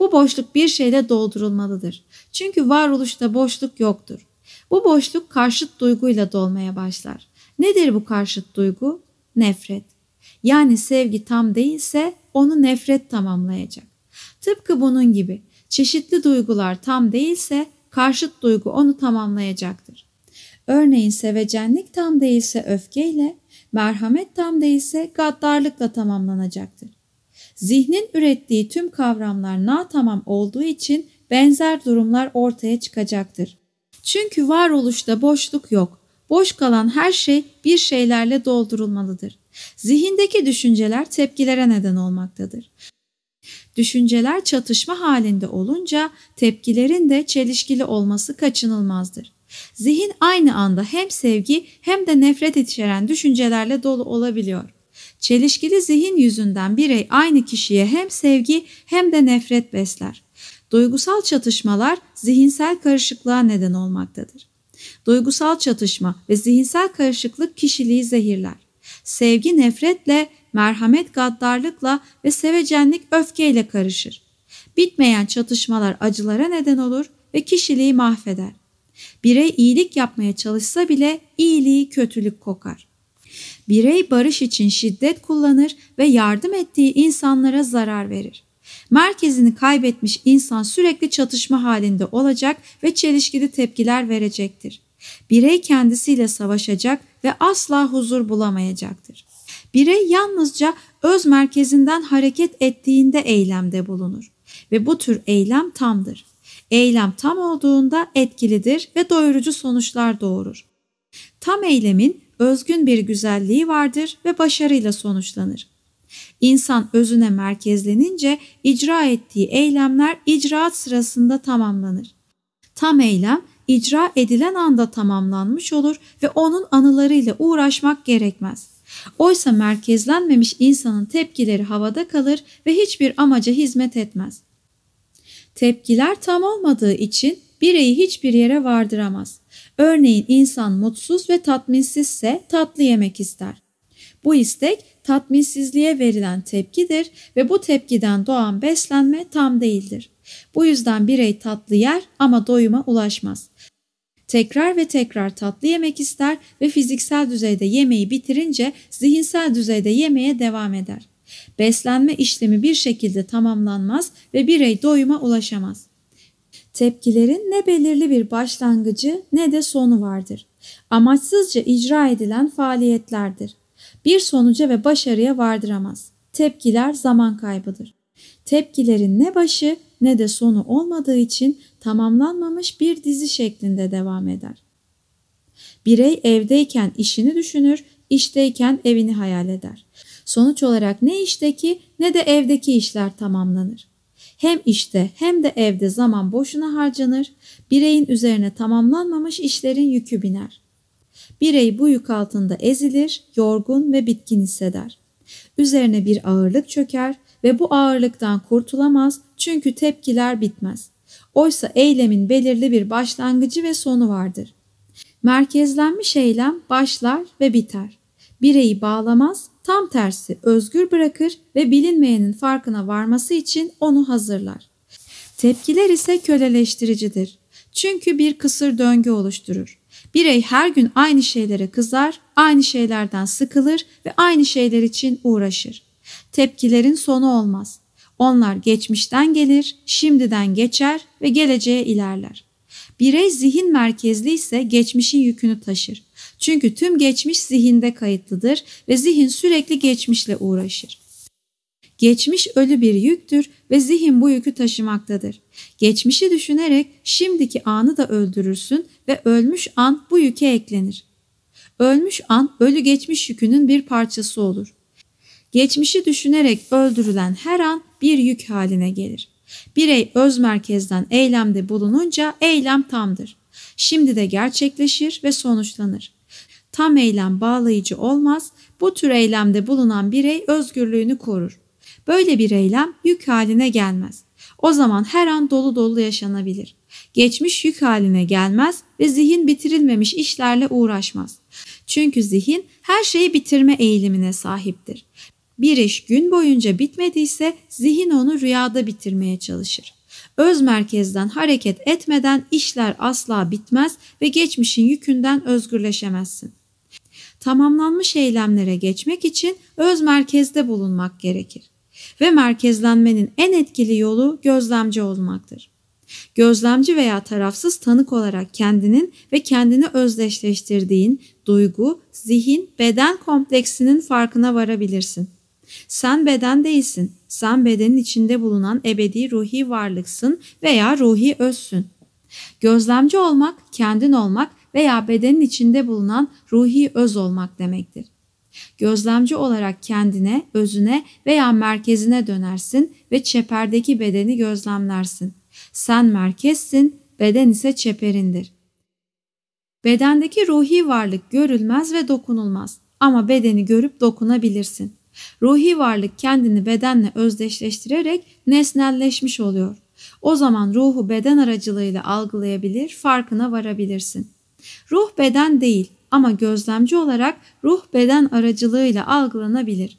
Bu boşluk bir şeyle doldurulmalıdır. Çünkü varoluşta boşluk yoktur. Bu boşluk karşıt duyguyla dolmaya başlar. Nedir bu karşıt duygu? Nefret. Yani sevgi tam değilse onu nefret tamamlayacak. Tıpkı bunun gibi çeşitli duygular tam değilse karşıt duygu onu tamamlayacaktır. Örneğin sevecenlik tam değilse öfkeyle, merhamet tamde ise gaddarlıkla tamamlanacaktır. Zihnin ürettiği tüm kavramlar na tamam olduğu için benzer durumlar ortaya çıkacaktır. Çünkü varoluşta boşluk yok. Boş kalan her şey bir şeylerle doldurulmalıdır. Zihindeki düşünceler tepkilere neden olmaktadır. Düşünceler çatışma halinde olunca tepkilerin de çelişkili olması kaçınılmazdır. Zihin aynı anda hem sevgi hem de nefret içeren düşüncelerle dolu olabiliyor. Çelişkili zihin yüzünden birey aynı kişiye hem sevgi hem de nefret besler. Duygusal çatışmalar zihinsel karışıklığa neden olmaktadır. Duygusal çatışma ve zihinsel karışıklık kişiliği zehirler. Sevgi nefretle, merhamet gaddarlıkla ve sevecenlik öfkeyle karışır. Bitmeyen çatışmalar acılara neden olur ve kişiliği mahveder. Birey iyilik yapmaya çalışsa bile iyiliği kötülük kokar. Birey barış için şiddet kullanır ve yardım ettiği insanlara zarar verir. Merkezini kaybetmiş insan sürekli çatışma halinde olacak ve çelişkili tepkiler verecektir. Birey kendisiyle savaşacak ve asla huzur bulamayacaktır. Birey yalnızca öz merkezinden hareket ettiğinde eylemde bulunur ve bu tür eylem tamdır. Eylem tam olduğunda etkilidir ve doyurucu sonuçlar doğurur. Tam eylemin özgün bir güzelliği vardır ve başarıyla sonuçlanır. İnsan özüne merkezlenince icra ettiği eylemler icraat sırasında tamamlanır. Tam eylem icra edilen anda tamamlanmış olur ve onun anılarıyla uğraşmak gerekmez. Oysa merkezlenmemiş insanın tepkileri havada kalır ve hiçbir amaca hizmet etmez. Tepkiler tam olmadığı için bireyi hiçbir yere vardıramaz. Örneğin insan mutsuz ve tatminsizse tatlı yemek ister. Bu istek tatminsizliğe verilen tepkidir ve bu tepkiden doğan beslenme tam değildir. Bu yüzden birey tatlı yer ama doyuma ulaşmaz. Tekrar ve tekrar tatlı yemek ister ve fiziksel düzeyde yemeği bitirince zihinsel düzeyde yemeye devam eder beslenme işlemi bir şekilde tamamlanmaz ve birey doyuma ulaşamaz. Tepkilerin ne belirli bir başlangıcı ne de sonu vardır. Amaçsızca icra edilen faaliyetlerdir. Bir sonuca ve başarıya vardıramaz. Tepkiler zaman kaybıdır. Tepkilerin ne başı ne de sonu olmadığı için tamamlanmamış bir dizi şeklinde devam eder. Birey evdeyken işini düşünür, işteyken evini hayal eder. Sonuç olarak ne işteki ne de evdeki işler tamamlanır. Hem işte hem de evde zaman boşuna harcanır, bireyin üzerine tamamlanmamış işlerin yükü biner. Birey bu yük altında ezilir, yorgun ve bitkin hisseder. Üzerine bir ağırlık çöker ve bu ağırlıktan kurtulamaz çünkü tepkiler bitmez. Oysa eylemin belirli bir başlangıcı ve sonu vardır. Merkezlenmiş eylem başlar ve biter. Bireyi bağlamaz Tam tersi özgür bırakır ve bilinmeyenin farkına varması için onu hazırlar. Tepkiler ise köleleştiricidir. Çünkü bir kısır döngü oluşturur. Birey her gün aynı şeylere kızar, aynı şeylerden sıkılır ve aynı şeyler için uğraşır. Tepkilerin sonu olmaz. Onlar geçmişten gelir, şimdiden geçer ve geleceğe ilerler. Birey zihin merkezli ise geçmişin yükünü taşır. Çünkü tüm geçmiş zihinde kayıtlıdır ve zihin sürekli geçmişle uğraşır. Geçmiş ölü bir yüktür ve zihin bu yükü taşımaktadır. Geçmişi düşünerek şimdiki anı da öldürürsün ve ölmüş an bu yüke eklenir. Ölmüş an ölü geçmiş yükünün bir parçası olur. Geçmişi düşünerek öldürülen her an bir yük haline gelir. Birey öz merkezden eylemde bulununca eylem tamdır. Şimdi de gerçekleşir ve sonuçlanır. Tam eylem bağlayıcı olmaz. Bu tür eylemde bulunan birey özgürlüğünü korur. Böyle bir eylem yük haline gelmez. O zaman her an dolu dolu yaşanabilir. Geçmiş yük haline gelmez ve zihin bitirilmemiş işlerle uğraşmaz. Çünkü zihin her şeyi bitirme eğilimine sahiptir. Bir iş gün boyunca bitmediyse zihin onu rüyada bitirmeye çalışır. Öz merkezden hareket etmeden işler asla bitmez ve geçmişin yükünden özgürleşemezsin tamamlanmış eylemlere geçmek için öz merkezde bulunmak gerekir ve merkezlenmenin en etkili yolu gözlemci olmaktır. Gözlemci veya tarafsız tanık olarak kendinin ve kendini özdeşleştirdiğin duygu, zihin, beden kompleksinin farkına varabilirsin. Sen beden değilsin. Sen bedenin içinde bulunan ebedi ruhi varlıksın veya ruhi özsün. Gözlemci olmak, kendin olmak veya bedenin içinde bulunan ruhi öz olmak demektir. Gözlemci olarak kendine, özüne veya merkezine dönersin ve çeperdeki bedeni gözlemlersin. Sen merkezsin, beden ise çeperindir. Bedendeki ruhi varlık görülmez ve dokunulmaz ama bedeni görüp dokunabilirsin. Ruhi varlık kendini bedenle özdeşleştirerek nesnelleşmiş oluyor. O zaman ruhu beden aracılığıyla algılayabilir, farkına varabilirsin. Ruh beden değil ama gözlemci olarak ruh beden aracılığıyla algılanabilir.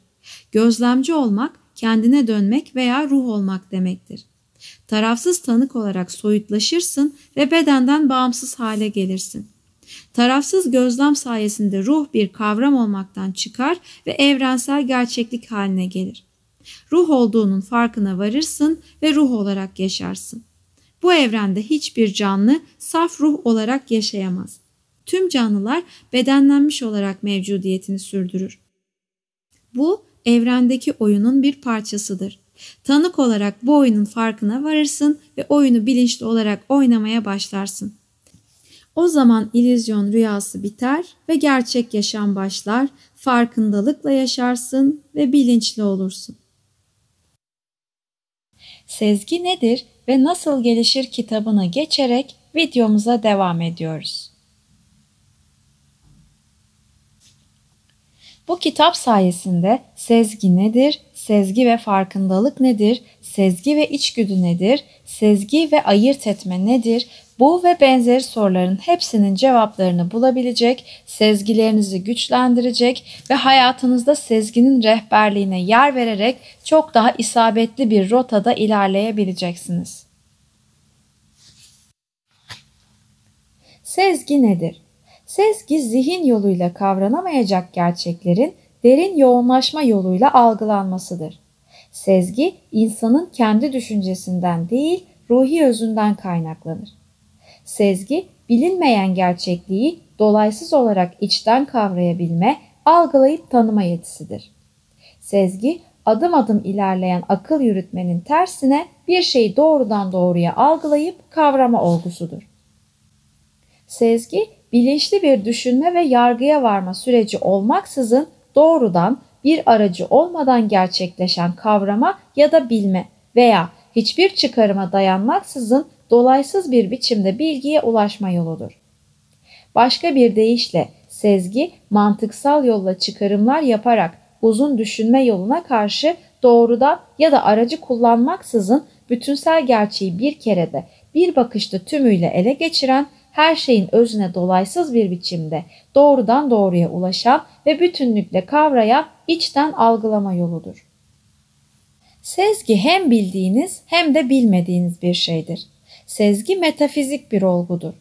Gözlemci olmak kendine dönmek veya ruh olmak demektir. Tarafsız tanık olarak soyutlaşırsın ve bedenden bağımsız hale gelirsin. Tarafsız gözlem sayesinde ruh bir kavram olmaktan çıkar ve evrensel gerçeklik haline gelir. Ruh olduğunun farkına varırsın ve ruh olarak yaşarsın. Bu evrende hiçbir canlı saf ruh olarak yaşayamaz. Tüm canlılar bedenlenmiş olarak mevcudiyetini sürdürür. Bu evrendeki oyunun bir parçasıdır. Tanık olarak bu oyunun farkına varırsın ve oyunu bilinçli olarak oynamaya başlarsın. O zaman ilizyon rüyası biter ve gerçek yaşam başlar. Farkındalıkla yaşarsın ve bilinçli olursun. Sezgi nedir? ve Nasıl Gelişir kitabını geçerek videomuza devam ediyoruz. Bu kitap sayesinde sezgi nedir, sezgi ve farkındalık nedir, sezgi ve içgüdü nedir, sezgi ve ayırt etme nedir, bu ve benzeri soruların hepsinin cevaplarını bulabilecek, sezgilerinizi güçlendirecek ve hayatınızda sezginin rehberliğine yer vererek çok daha isabetli bir rotada ilerleyebileceksiniz. Sezgi nedir? Sezgi zihin yoluyla kavranamayacak gerçeklerin derin yoğunlaşma yoluyla algılanmasıdır. Sezgi insanın kendi düşüncesinden değil, ruhi özünden kaynaklanır. Sezgi, bilinmeyen gerçekliği dolaysız olarak içten kavrayabilme, algılayıp tanıma yetisidir. Sezgi, adım adım ilerleyen akıl yürütmenin tersine bir şeyi doğrudan doğruya algılayıp kavrama olgusudur. Sezgi, bilinçli bir düşünme ve yargıya varma süreci olmaksızın doğrudan bir aracı olmadan gerçekleşen kavrama ya da bilme veya hiçbir çıkarıma dayanmaksızın dolaysız bir biçimde bilgiye ulaşma yoludur. Başka bir deyişle sezgi mantıksal yolla çıkarımlar yaparak uzun düşünme yoluna karşı doğrudan ya da aracı kullanmaksızın bütünsel gerçeği bir kerede bir bakışta tümüyle ele geçiren her şeyin özüne dolaysız bir biçimde doğrudan doğruya ulaşan ve bütünlükle kavrayan içten algılama yoludur. Sezgi hem bildiğiniz hem de bilmediğiniz bir şeydir. Sezgi metafizik bir olgudur.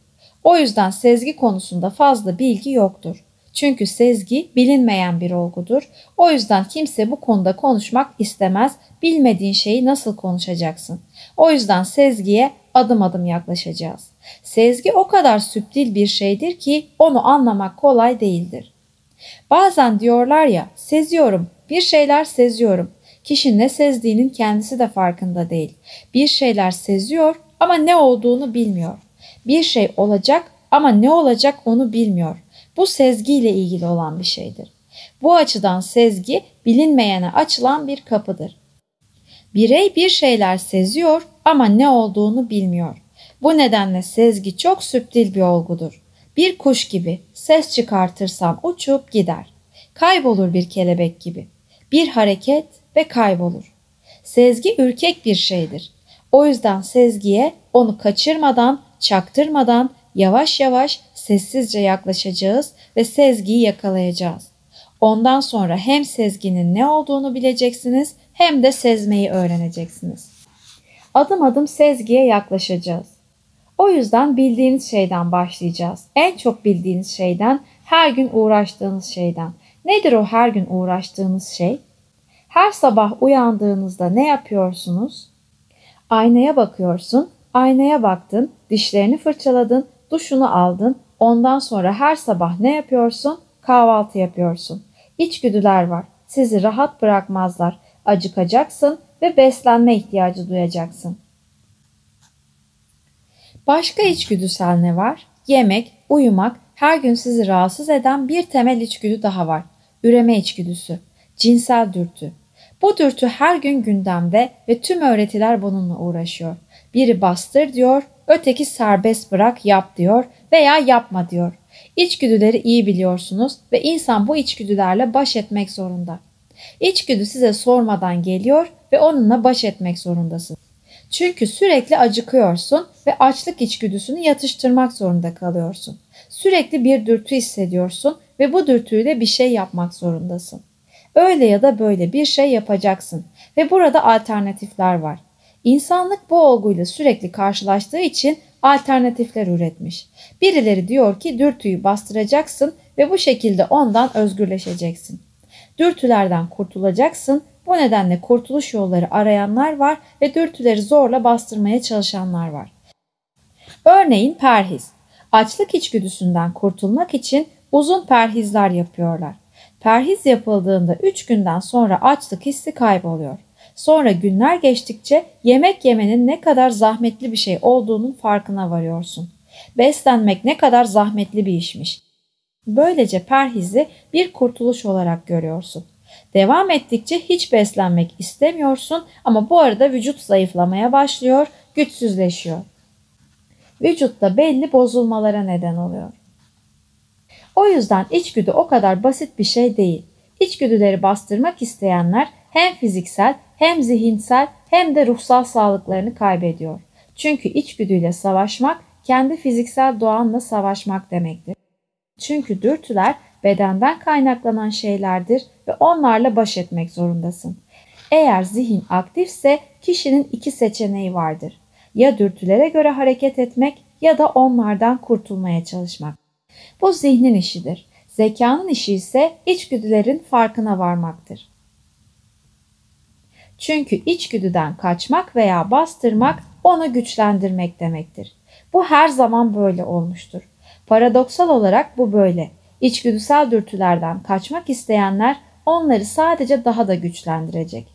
O yüzden sezgi konusunda fazla bilgi yoktur. Çünkü sezgi bilinmeyen bir olgudur. O yüzden kimse bu konuda konuşmak istemez. Bilmediğin şeyi nasıl konuşacaksın? O yüzden sezgiye adım adım yaklaşacağız. Sezgi o kadar süptil bir şeydir ki onu anlamak kolay değildir. Bazen diyorlar ya seziyorum, bir şeyler seziyorum. Kişi ne sezdiğinin kendisi de farkında değil. Bir şeyler seziyor ama ne olduğunu bilmiyor. Bir şey olacak ama ne olacak onu bilmiyor. Bu sezgiyle ilgili olan bir şeydir. Bu açıdan sezgi bilinmeyene açılan bir kapıdır. Birey bir şeyler seziyor ama ne olduğunu bilmiyor. Bu nedenle sezgi çok süptil bir olgudur. Bir kuş gibi ses çıkartırsam uçup gider. Kaybolur bir kelebek gibi. Bir hareket ve kaybolur. Sezgi ürkek bir şeydir. O yüzden Sezgi'ye onu kaçırmadan, çaktırmadan yavaş yavaş sessizce yaklaşacağız ve Sezgi'yi yakalayacağız. Ondan sonra hem Sezgi'nin ne olduğunu bileceksiniz hem de sezmeyi öğreneceksiniz. Adım adım Sezgi'ye yaklaşacağız. O yüzden bildiğiniz şeyden başlayacağız. En çok bildiğiniz şeyden, her gün uğraştığınız şeyden. Nedir o her gün uğraştığınız şey? Her sabah uyandığınızda ne yapıyorsunuz? Aynaya bakıyorsun, aynaya baktın, dişlerini fırçaladın, duşunu aldın. Ondan sonra her sabah ne yapıyorsun? Kahvaltı yapıyorsun. İçgüdüler var. Sizi rahat bırakmazlar. Acıkacaksın ve beslenme ihtiyacı duyacaksın. Başka içgüdüsel ne var? Yemek, uyumak, her gün sizi rahatsız eden bir temel içgüdü daha var. Üreme içgüdüsü, cinsel dürtü. Bu dürtü her gün gündemde ve tüm öğretiler bununla uğraşıyor. Biri bastır diyor, öteki serbest bırak yap diyor veya yapma diyor. İçgüdüleri iyi biliyorsunuz ve insan bu içgüdülerle baş etmek zorunda. İçgüdü size sormadan geliyor ve onunla baş etmek zorundasın. Çünkü sürekli acıkıyorsun ve açlık içgüdüsünü yatıştırmak zorunda kalıyorsun. Sürekli bir dürtü hissediyorsun ve bu dürtüyle bir şey yapmak zorundasın. Öyle ya da böyle bir şey yapacaksın ve burada alternatifler var. İnsanlık bu olguyla sürekli karşılaştığı için alternatifler üretmiş. Birileri diyor ki dürtüyü bastıracaksın ve bu şekilde ondan özgürleşeceksin. Dürtülerden kurtulacaksın. Bu nedenle kurtuluş yolları arayanlar var ve dürtüleri zorla bastırmaya çalışanlar var. Örneğin perhiz. Açlık içgüdüsünden kurtulmak için uzun perhizler yapıyorlar. Perhiz yapıldığında 3 günden sonra açlık hissi kayboluyor. Sonra günler geçtikçe yemek yemenin ne kadar zahmetli bir şey olduğunun farkına varıyorsun. Beslenmek ne kadar zahmetli bir işmiş. Böylece perhizi bir kurtuluş olarak görüyorsun. Devam ettikçe hiç beslenmek istemiyorsun ama bu arada vücut zayıflamaya başlıyor, güçsüzleşiyor. Vücutta belli bozulmalara neden oluyor. O yüzden içgüdü o kadar basit bir şey değil. İçgüdüleri bastırmak isteyenler hem fiziksel hem zihinsel hem de ruhsal sağlıklarını kaybediyor. Çünkü içgüdüyle savaşmak kendi fiziksel doğanla savaşmak demektir. Çünkü dürtüler bedenden kaynaklanan şeylerdir ve onlarla baş etmek zorundasın. Eğer zihin aktifse kişinin iki seçeneği vardır. Ya dürtülere göre hareket etmek ya da onlardan kurtulmaya çalışmak. Bu zihnin işidir. Zekanın işi ise içgüdülerin farkına varmaktır. Çünkü içgüdüden kaçmak veya bastırmak onu güçlendirmek demektir. Bu her zaman böyle olmuştur. Paradoksal olarak bu böyle. İçgüdüsel dürtülerden kaçmak isteyenler onları sadece daha da güçlendirecek.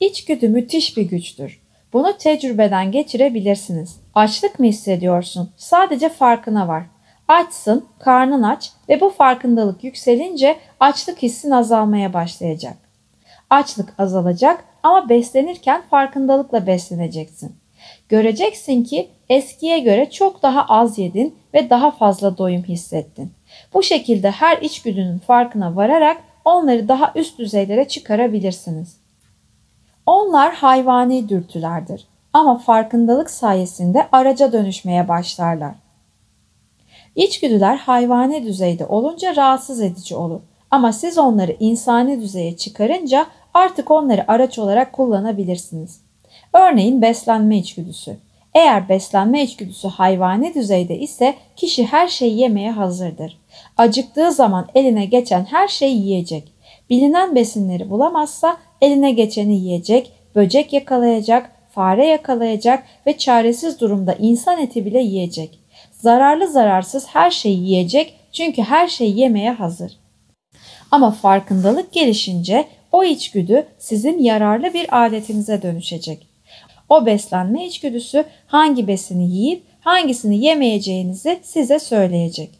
İçgüdü müthiş bir güçtür. Bunu tecrübeden geçirebilirsiniz. Açlık mı hissediyorsun? Sadece farkına var. Açsın, karnın aç ve bu farkındalık yükselince açlık hissin azalmaya başlayacak. Açlık azalacak ama beslenirken farkındalıkla besleneceksin. Göreceksin ki eskiye göre çok daha az yedin ve daha fazla doyum hissettin. Bu şekilde her içgüdünün farkına vararak onları daha üst düzeylere çıkarabilirsiniz. Onlar hayvani dürtülerdir ama farkındalık sayesinde araca dönüşmeye başlarlar. İçgüdüler hayvani düzeyde olunca rahatsız edici olur. Ama siz onları insani düzeye çıkarınca artık onları araç olarak kullanabilirsiniz. Örneğin beslenme içgüdüsü. Eğer beslenme içgüdüsü hayvani düzeyde ise kişi her şeyi yemeye hazırdır. Acıktığı zaman eline geçen her şeyi yiyecek. Bilinen besinleri bulamazsa eline geçeni yiyecek, böcek yakalayacak, fare yakalayacak ve çaresiz durumda insan eti bile yiyecek. Zararlı zararsız her şeyi yiyecek çünkü her şey yemeye hazır. Ama farkındalık gelişince o içgüdü sizin yararlı bir adetinize dönüşecek. O beslenme içgüdüsü hangi besini yiyip hangisini yemeyeceğinizi size söyleyecek.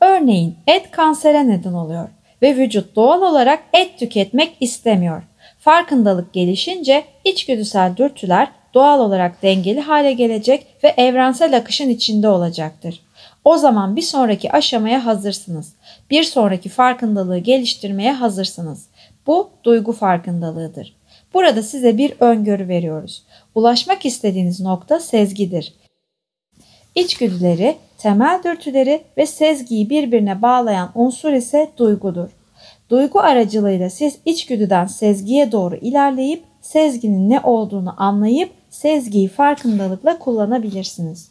Örneğin et kansere neden oluyor ve vücut doğal olarak et tüketmek istemiyor. Farkındalık gelişince içgüdüsel dürtüler doğal olarak dengeli hale gelecek ve evrensel akışın içinde olacaktır. O zaman bir sonraki aşamaya hazırsınız. Bir sonraki farkındalığı geliştirmeye hazırsınız. Bu duygu farkındalığıdır. Burada size bir öngörü veriyoruz. Ulaşmak istediğiniz nokta sezgidir. İçgüdüleri, temel dürtüleri ve sezgiyi birbirine bağlayan unsur ise duygudur. Duygu aracılığıyla siz içgüdüden sezgiye doğru ilerleyip sezginin ne olduğunu anlayıp sezgiyi farkındalıkla kullanabilirsiniz.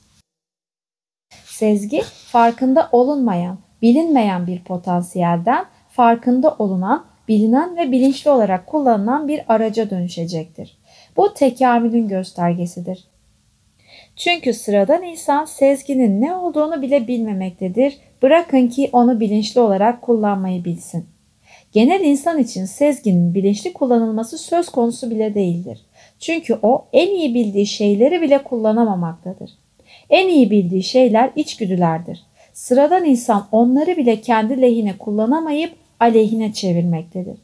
Sezgi, farkında olunmayan, bilinmeyen bir potansiyelden farkında olunan, bilinen ve bilinçli olarak kullanılan bir araca dönüşecektir. Bu tekamülün göstergesidir. Çünkü sıradan insan sezginin ne olduğunu bile bilmemektedir. Bırakın ki onu bilinçli olarak kullanmayı bilsin. Genel insan için sezginin bilinçli kullanılması söz konusu bile değildir. Çünkü o en iyi bildiği şeyleri bile kullanamamaktadır. En iyi bildiği şeyler içgüdülerdir. Sıradan insan onları bile kendi lehine kullanamayıp aleyhine çevirmektedir.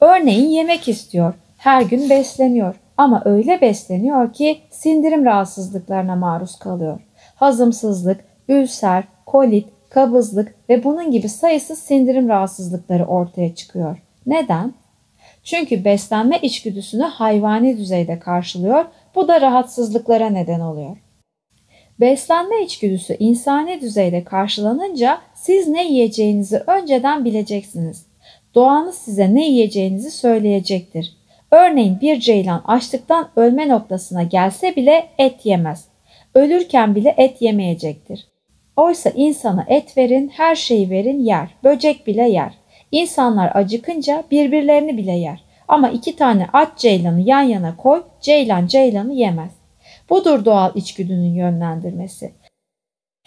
Örneğin yemek istiyor, her gün besleniyor ama öyle besleniyor ki sindirim rahatsızlıklarına maruz kalıyor. Hazımsızlık, ülser, kolit, kabızlık ve bunun gibi sayısız sindirim rahatsızlıkları ortaya çıkıyor. Neden? Çünkü beslenme içgüdüsünü hayvani düzeyde karşılıyor. Bu da rahatsızlıklara neden oluyor. Beslenme içgüdüsü insani düzeyde karşılanınca siz ne yiyeceğinizi önceden bileceksiniz. Doğanız size ne yiyeceğinizi söyleyecektir. Örneğin bir ceylan açlıktan ölme noktasına gelse bile et yemez. Ölürken bile et yemeyecektir. Oysa insana et verin, her şeyi verin yer, böcek bile yer. İnsanlar acıkınca birbirlerini bile yer. Ama iki tane aç ceylanı yan yana koy, ceylan ceylanı yemez. Budur doğal içgüdünün yönlendirmesi.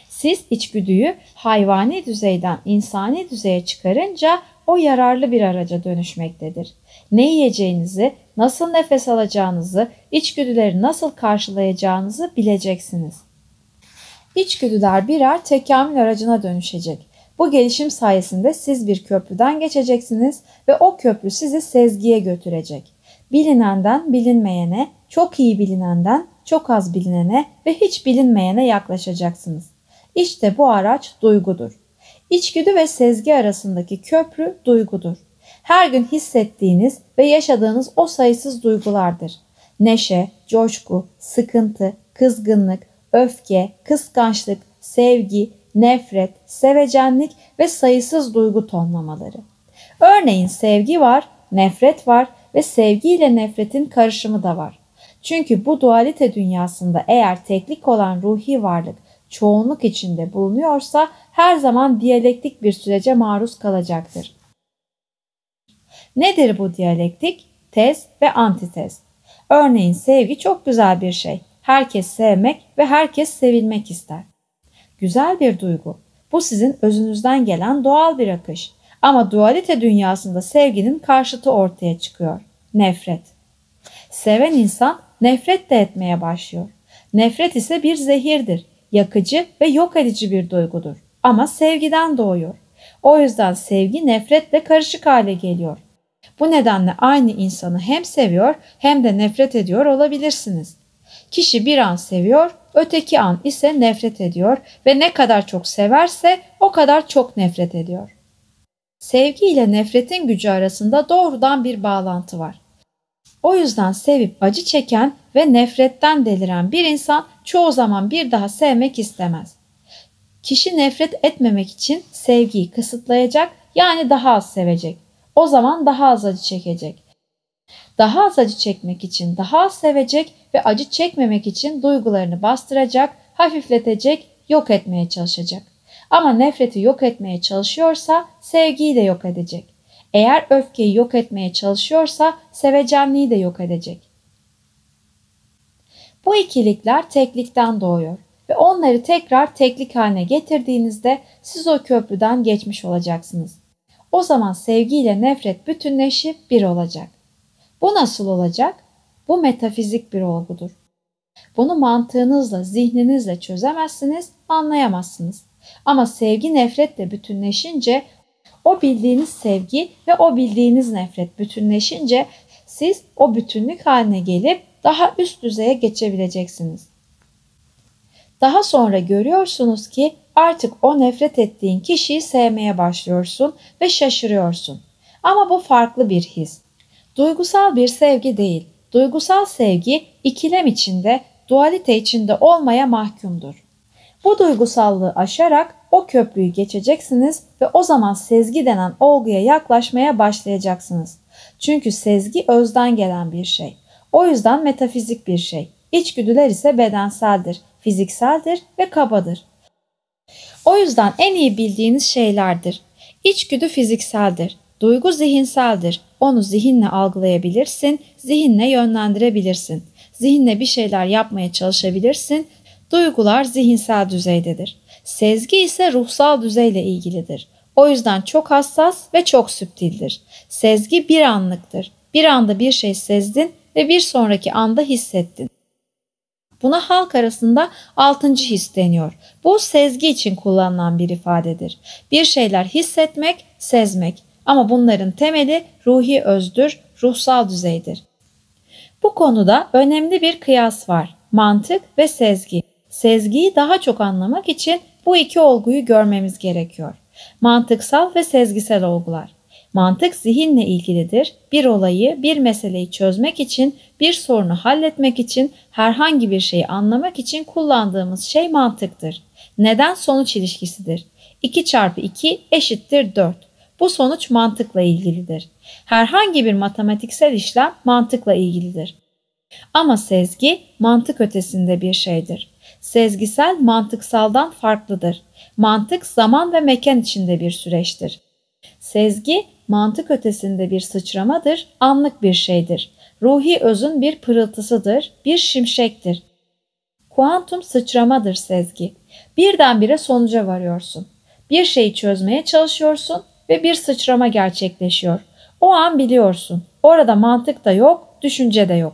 Siz içgüdüyü hayvani düzeyden insani düzeye çıkarınca o yararlı bir araca dönüşmektedir. Ne yiyeceğinizi, nasıl nefes alacağınızı, içgüdüleri nasıl karşılayacağınızı bileceksiniz. İçgüdüler birer tekamül aracına dönüşecek. Bu gelişim sayesinde siz bir köprüden geçeceksiniz ve o köprü sizi sezgiye götürecek. Bilinenden bilinmeyene, çok iyi bilinenden çok az bilinene ve hiç bilinmeyene yaklaşacaksınız. İşte bu araç duygudur. İçgüdü ve sezgi arasındaki köprü duygudur. Her gün hissettiğiniz ve yaşadığınız o sayısız duygulardır. Neşe, coşku, sıkıntı, kızgınlık, öfke, kıskançlık, sevgi, nefret, sevecenlik ve sayısız duygu tonlamaları. Örneğin sevgi var, nefret var ve sevgiyle nefretin karışımı da var. Çünkü bu dualite dünyasında eğer teklik olan ruhi varlık çoğunluk içinde bulunuyorsa her zaman diyalektik bir sürece maruz kalacaktır. Nedir bu diyalektik? Tez ve antitez. Örneğin sevgi çok güzel bir şey. Herkes sevmek ve herkes sevilmek ister güzel bir duygu. Bu sizin özünüzden gelen doğal bir akış. Ama dualite dünyasında sevginin karşıtı ortaya çıkıyor. Nefret. Seven insan nefret de etmeye başlıyor. Nefret ise bir zehirdir. Yakıcı ve yok edici bir duygudur. Ama sevgiden doğuyor. O yüzden sevgi nefretle karışık hale geliyor. Bu nedenle aynı insanı hem seviyor hem de nefret ediyor olabilirsiniz. Kişi bir an seviyor, öteki an ise nefret ediyor ve ne kadar çok severse o kadar çok nefret ediyor. Sevgi ile nefretin gücü arasında doğrudan bir bağlantı var. O yüzden sevip acı çeken ve nefretten deliren bir insan çoğu zaman bir daha sevmek istemez. Kişi nefret etmemek için sevgiyi kısıtlayacak yani daha az sevecek. O zaman daha az acı çekecek daha az acı çekmek için, daha az sevecek ve acı çekmemek için duygularını bastıracak, hafifletecek, yok etmeye çalışacak. Ama nefreti yok etmeye çalışıyorsa sevgiyi de yok edecek. Eğer öfkeyi yok etmeye çalışıyorsa sevecenliği de yok edecek. Bu ikilikler teklikten doğuyor ve onları tekrar teklik haline getirdiğinizde siz o köprüden geçmiş olacaksınız. O zaman sevgiyle nefret bütünleşip bir olacak. Bu nasıl olacak? Bu metafizik bir olgudur. Bunu mantığınızla, zihninizle çözemezsiniz, anlayamazsınız. Ama sevgi nefretle bütünleşince o bildiğiniz sevgi ve o bildiğiniz nefret bütünleşince siz o bütünlük haline gelip daha üst düzeye geçebileceksiniz. Daha sonra görüyorsunuz ki artık o nefret ettiğin kişiyi sevmeye başlıyorsun ve şaşırıyorsun. Ama bu farklı bir his duygusal bir sevgi değil. Duygusal sevgi ikilem içinde, dualite içinde olmaya mahkumdur. Bu duygusallığı aşarak o köprüyü geçeceksiniz ve o zaman sezgi denen olguya yaklaşmaya başlayacaksınız. Çünkü sezgi özden gelen bir şey. O yüzden metafizik bir şey. İçgüdüler ise bedenseldir, fizikseldir ve kabadır. O yüzden en iyi bildiğiniz şeylerdir. İçgüdü fizikseldir, duygu zihinseldir, onu zihinle algılayabilirsin, zihinle yönlendirebilirsin. Zihinle bir şeyler yapmaya çalışabilirsin. Duygular zihinsel düzeydedir. Sezgi ise ruhsal düzeyle ilgilidir. O yüzden çok hassas ve çok süptildir. Sezgi bir anlıktır. Bir anda bir şey sezdin ve bir sonraki anda hissettin. Buna halk arasında altıncı his deniyor. Bu sezgi için kullanılan bir ifadedir. Bir şeyler hissetmek, sezmek. Ama bunların temeli ruhi özdür, ruhsal düzeydir. Bu konuda önemli bir kıyas var. Mantık ve sezgi. Sezgiyi daha çok anlamak için bu iki olguyu görmemiz gerekiyor. Mantıksal ve sezgisel olgular. Mantık zihinle ilgilidir. Bir olayı, bir meseleyi çözmek için, bir sorunu halletmek için, herhangi bir şeyi anlamak için kullandığımız şey mantıktır. Neden sonuç ilişkisidir? 2 çarpı 2 eşittir 4. Bu sonuç mantıkla ilgilidir. Herhangi bir matematiksel işlem mantıkla ilgilidir. Ama sezgi mantık ötesinde bir şeydir. Sezgisel mantıksaldan farklıdır. Mantık zaman ve mekan içinde bir süreçtir. Sezgi mantık ötesinde bir sıçramadır, anlık bir şeydir. Ruhi özün bir pırıltısıdır, bir şimşektir. Kuantum sıçramadır sezgi. Birdenbire sonuca varıyorsun. Bir şeyi çözmeye çalışıyorsun ve bir sıçrama gerçekleşiyor. O an biliyorsun. Orada mantık da yok, düşünce de yok.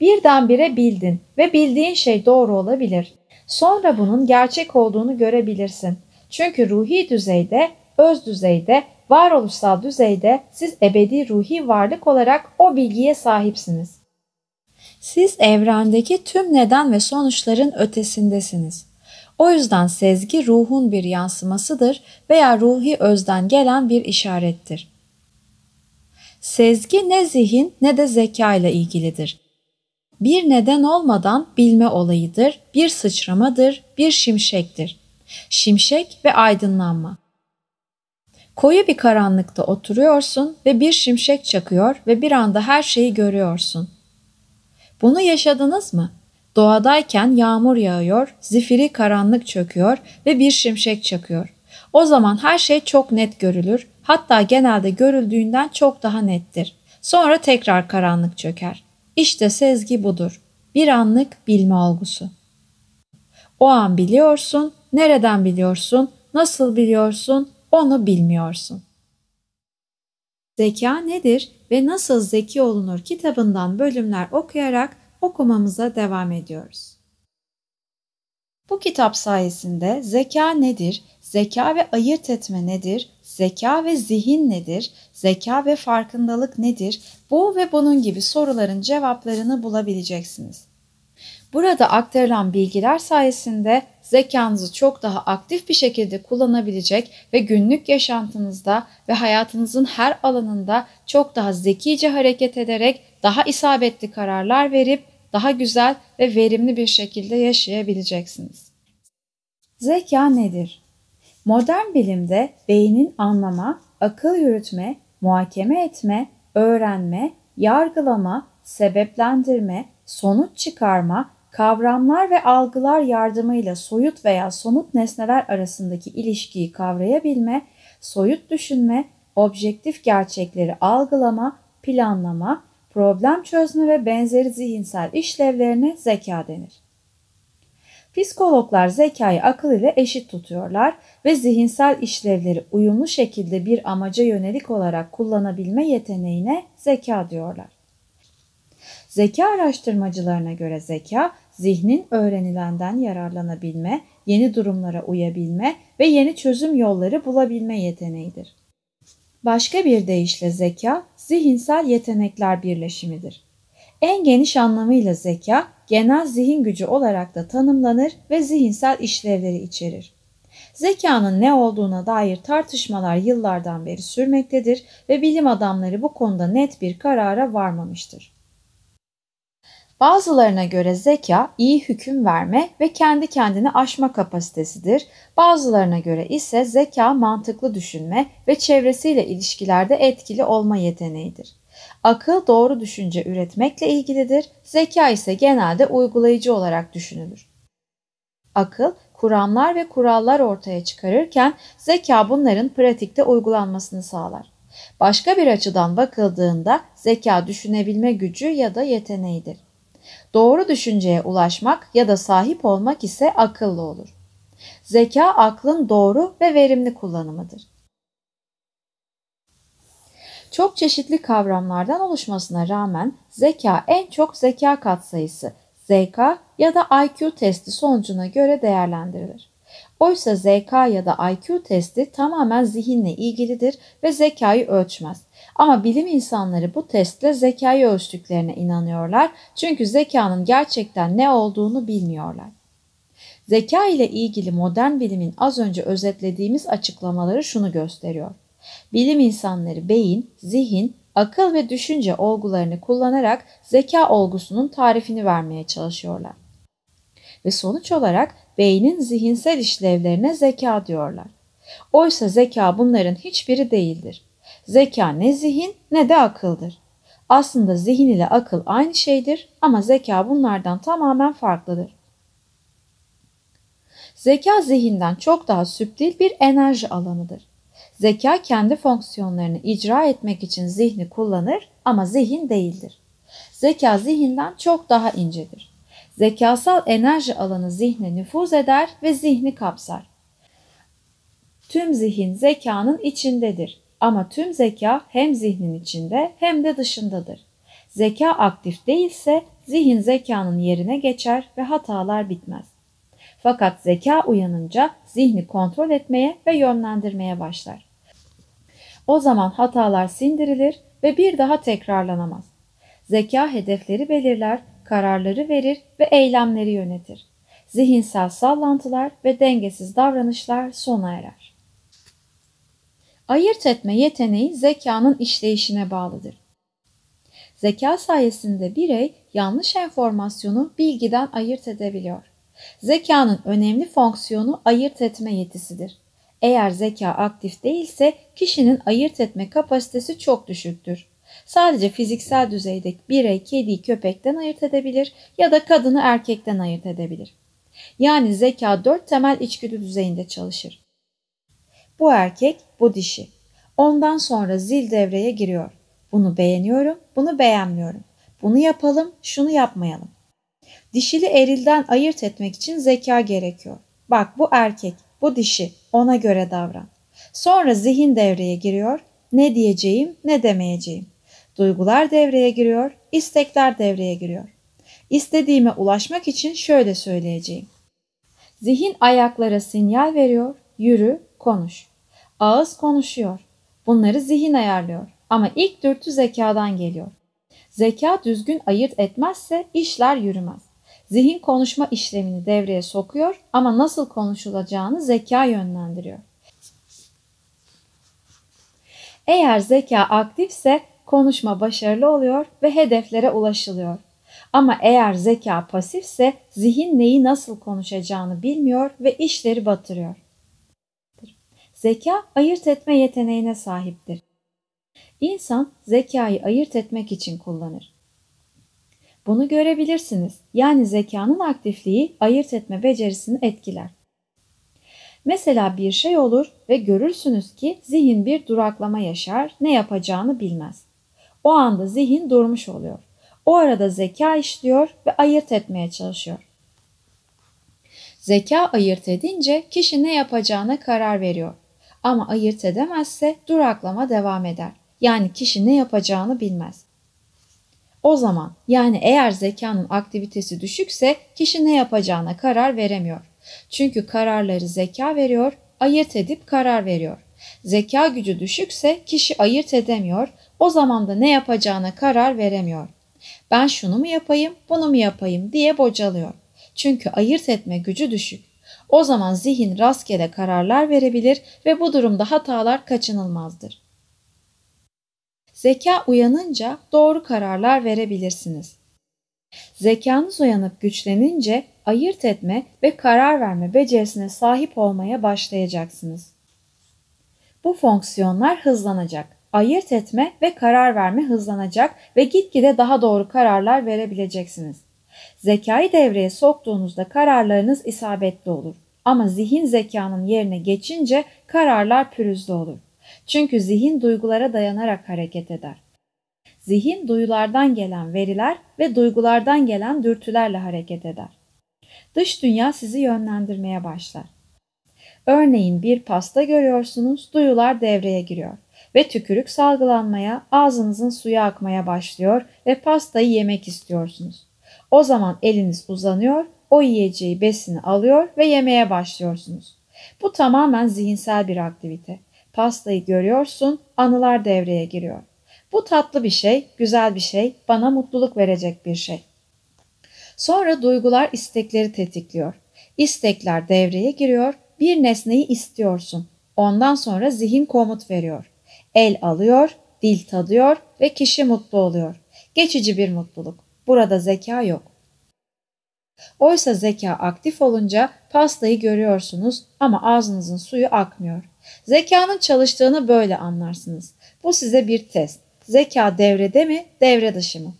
Birdenbire bildin ve bildiğin şey doğru olabilir. Sonra bunun gerçek olduğunu görebilirsin. Çünkü ruhi düzeyde, öz düzeyde, varoluşsal düzeyde siz ebedi ruhi varlık olarak o bilgiye sahipsiniz. Siz evrendeki tüm neden ve sonuçların ötesindesiniz. O yüzden sezgi ruhun bir yansımasıdır veya ruhi özden gelen bir işarettir. Sezgi ne zihin ne de zeka ile ilgilidir. Bir neden olmadan bilme olayıdır, bir sıçramadır, bir şimşektir. Şimşek ve aydınlanma. Koyu bir karanlıkta oturuyorsun ve bir şimşek çakıyor ve bir anda her şeyi görüyorsun. Bunu yaşadınız mı? Doğadayken yağmur yağıyor, zifiri karanlık çöküyor ve bir şimşek çakıyor. O zaman her şey çok net görülür, hatta genelde görüldüğünden çok daha nettir. Sonra tekrar karanlık çöker. İşte sezgi budur. Bir anlık bilme olgusu. O an biliyorsun, nereden biliyorsun, nasıl biliyorsun, onu bilmiyorsun. Zeka nedir ve nasıl zeki olunur kitabından bölümler okuyarak okumamıza devam ediyoruz. Bu kitap sayesinde zeka nedir, zeka ve ayırt etme nedir, zeka ve zihin nedir, zeka ve farkındalık nedir, bu ve bunun gibi soruların cevaplarını bulabileceksiniz. Burada aktarılan bilgiler sayesinde zekanızı çok daha aktif bir şekilde kullanabilecek ve günlük yaşantınızda ve hayatınızın her alanında çok daha zekice hareket ederek daha isabetli kararlar verip daha güzel ve verimli bir şekilde yaşayabileceksiniz. Zeka nedir? Modern bilimde beynin anlama, akıl yürütme, muhakeme etme, öğrenme, yargılama, sebeplendirme, sonuç çıkarma kavramlar ve algılar yardımıyla soyut veya somut nesneler arasındaki ilişkiyi kavrayabilme, soyut düşünme, objektif gerçekleri algılama, planlama, problem çözme ve benzeri zihinsel işlevlerine zeka denir. Psikologlar zekayı akıl ile eşit tutuyorlar ve zihinsel işlevleri uyumlu şekilde bir amaca yönelik olarak kullanabilme yeteneğine zeka diyorlar. Zeka araştırmacılarına göre zeka, zihnin öğrenilenden yararlanabilme, yeni durumlara uyabilme ve yeni çözüm yolları bulabilme yeteneğidir. Başka bir deyişle zeka, zihinsel yetenekler birleşimidir. En geniş anlamıyla zeka, genel zihin gücü olarak da tanımlanır ve zihinsel işlevleri içerir. Zekanın ne olduğuna dair tartışmalar yıllardan beri sürmektedir ve bilim adamları bu konuda net bir karara varmamıştır. Bazılarına göre zeka iyi hüküm verme ve kendi kendini aşma kapasitesidir. Bazılarına göre ise zeka mantıklı düşünme ve çevresiyle ilişkilerde etkili olma yeteneğidir. Akıl doğru düşünce üretmekle ilgilidir, zeka ise genelde uygulayıcı olarak düşünülür. Akıl kuramlar ve kurallar ortaya çıkarırken zeka bunların pratikte uygulanmasını sağlar. Başka bir açıdan bakıldığında zeka düşünebilme gücü ya da yeteneğidir. Doğru düşünceye ulaşmak ya da sahip olmak ise akıllı olur. Zeka aklın doğru ve verimli kullanımıdır. Çok çeşitli kavramlardan oluşmasına rağmen zeka en çok zeka katsayısı, ZK ya da IQ testi sonucuna göre değerlendirilir. Oysa ZK ya da IQ testi tamamen zihinle ilgilidir ve zekayı ölçmez. Ama bilim insanları bu testle zekayı ölçtüklerine inanıyorlar çünkü zekanın gerçekten ne olduğunu bilmiyorlar. Zeka ile ilgili modern bilimin az önce özetlediğimiz açıklamaları şunu gösteriyor. Bilim insanları beyin, zihin, akıl ve düşünce olgularını kullanarak zeka olgusunun tarifini vermeye çalışıyorlar. Ve sonuç olarak beynin zihinsel işlevlerine zeka diyorlar. Oysa zeka bunların hiçbiri değildir. Zeka ne zihin ne de akıldır. Aslında zihin ile akıl aynı şeydir ama zeka bunlardan tamamen farklıdır. Zeka zihinden çok daha süptil bir enerji alanıdır. Zeka kendi fonksiyonlarını icra etmek için zihni kullanır ama zihin değildir. Zeka zihinden çok daha incedir. Zekasal enerji alanı zihne nüfuz eder ve zihni kapsar. Tüm zihin zekanın içindedir ama tüm zeka hem zihnin içinde hem de dışındadır. Zeka aktif değilse zihin zekanın yerine geçer ve hatalar bitmez. Fakat zeka uyanınca zihni kontrol etmeye ve yönlendirmeye başlar. O zaman hatalar sindirilir ve bir daha tekrarlanamaz. Zeka hedefleri belirler, kararları verir ve eylemleri yönetir. Zihinsel sallantılar ve dengesiz davranışlar sona erer. Ayırt etme yeteneği zekanın işleyişine bağlıdır. Zeka sayesinde birey yanlış enformasyonu bilgiden ayırt edebiliyor. Zekanın önemli fonksiyonu ayırt etme yetisidir. Eğer zeka aktif değilse kişinin ayırt etme kapasitesi çok düşüktür. Sadece fiziksel düzeyde birey kediyi köpekten ayırt edebilir ya da kadını erkekten ayırt edebilir. Yani zeka dört temel içgüdü düzeyinde çalışır. Bu erkek, bu dişi. Ondan sonra zil devreye giriyor. Bunu beğeniyorum, bunu beğenmiyorum. Bunu yapalım, şunu yapmayalım. Dişili erilden ayırt etmek için zeka gerekiyor. Bak bu erkek, bu dişi, ona göre davran. Sonra zihin devreye giriyor. Ne diyeceğim, ne demeyeceğim. Duygular devreye giriyor, istekler devreye giriyor. İstediğime ulaşmak için şöyle söyleyeceğim. Zihin ayaklara sinyal veriyor, yürü, konuş. Ağız konuşuyor. Bunları zihin ayarlıyor. Ama ilk dürtü zekadan geliyor. Zeka düzgün ayırt etmezse işler yürümez. Zihin konuşma işlemini devreye sokuyor ama nasıl konuşulacağını zeka yönlendiriyor. Eğer zeka aktifse konuşma başarılı oluyor ve hedeflere ulaşılıyor. Ama eğer zeka pasifse zihin neyi nasıl konuşacağını bilmiyor ve işleri batırıyor zeka ayırt etme yeteneğine sahiptir. İnsan zekayı ayırt etmek için kullanır. Bunu görebilirsiniz. Yani zekanın aktifliği ayırt etme becerisini etkiler. Mesela bir şey olur ve görürsünüz ki zihin bir duraklama yaşar, ne yapacağını bilmez. O anda zihin durmuş oluyor. O arada zeka işliyor ve ayırt etmeye çalışıyor. Zeka ayırt edince kişi ne yapacağına karar veriyor ama ayırt edemezse duraklama devam eder. Yani kişi ne yapacağını bilmez. O zaman yani eğer zekanın aktivitesi düşükse kişi ne yapacağına karar veremiyor. Çünkü kararları zeka veriyor, ayırt edip karar veriyor. Zeka gücü düşükse kişi ayırt edemiyor, o zaman da ne yapacağına karar veremiyor. Ben şunu mu yapayım, bunu mu yapayım diye bocalıyor. Çünkü ayırt etme gücü düşük. O zaman zihin rastgele kararlar verebilir ve bu durumda hatalar kaçınılmazdır. Zeka uyanınca doğru kararlar verebilirsiniz. Zekanız uyanıp güçlenince ayırt etme ve karar verme becerisine sahip olmaya başlayacaksınız. Bu fonksiyonlar hızlanacak. Ayırt etme ve karar verme hızlanacak ve gitgide daha doğru kararlar verebileceksiniz. Zekayı devreye soktuğunuzda kararlarınız isabetli olur. Ama zihin zekanın yerine geçince kararlar pürüzlü olur. Çünkü zihin duygulara dayanarak hareket eder. Zihin duyulardan gelen veriler ve duygulardan gelen dürtülerle hareket eder. Dış dünya sizi yönlendirmeye başlar. Örneğin bir pasta görüyorsunuz, duyular devreye giriyor ve tükürük salgılanmaya, ağzınızın suya akmaya başlıyor ve pastayı yemek istiyorsunuz. O zaman eliniz uzanıyor o yiyeceği besini alıyor ve yemeye başlıyorsunuz. Bu tamamen zihinsel bir aktivite. Pastayı görüyorsun, anılar devreye giriyor. Bu tatlı bir şey, güzel bir şey, bana mutluluk verecek bir şey. Sonra duygular istekleri tetikliyor. İstekler devreye giriyor, bir nesneyi istiyorsun. Ondan sonra zihin komut veriyor. El alıyor, dil tadıyor ve kişi mutlu oluyor. Geçici bir mutluluk. Burada zeka yok. Oysa zeka aktif olunca pastayı görüyorsunuz ama ağzınızın suyu akmıyor. Zekanın çalıştığını böyle anlarsınız. Bu size bir test. Zeka devrede mi, devre dışı mı?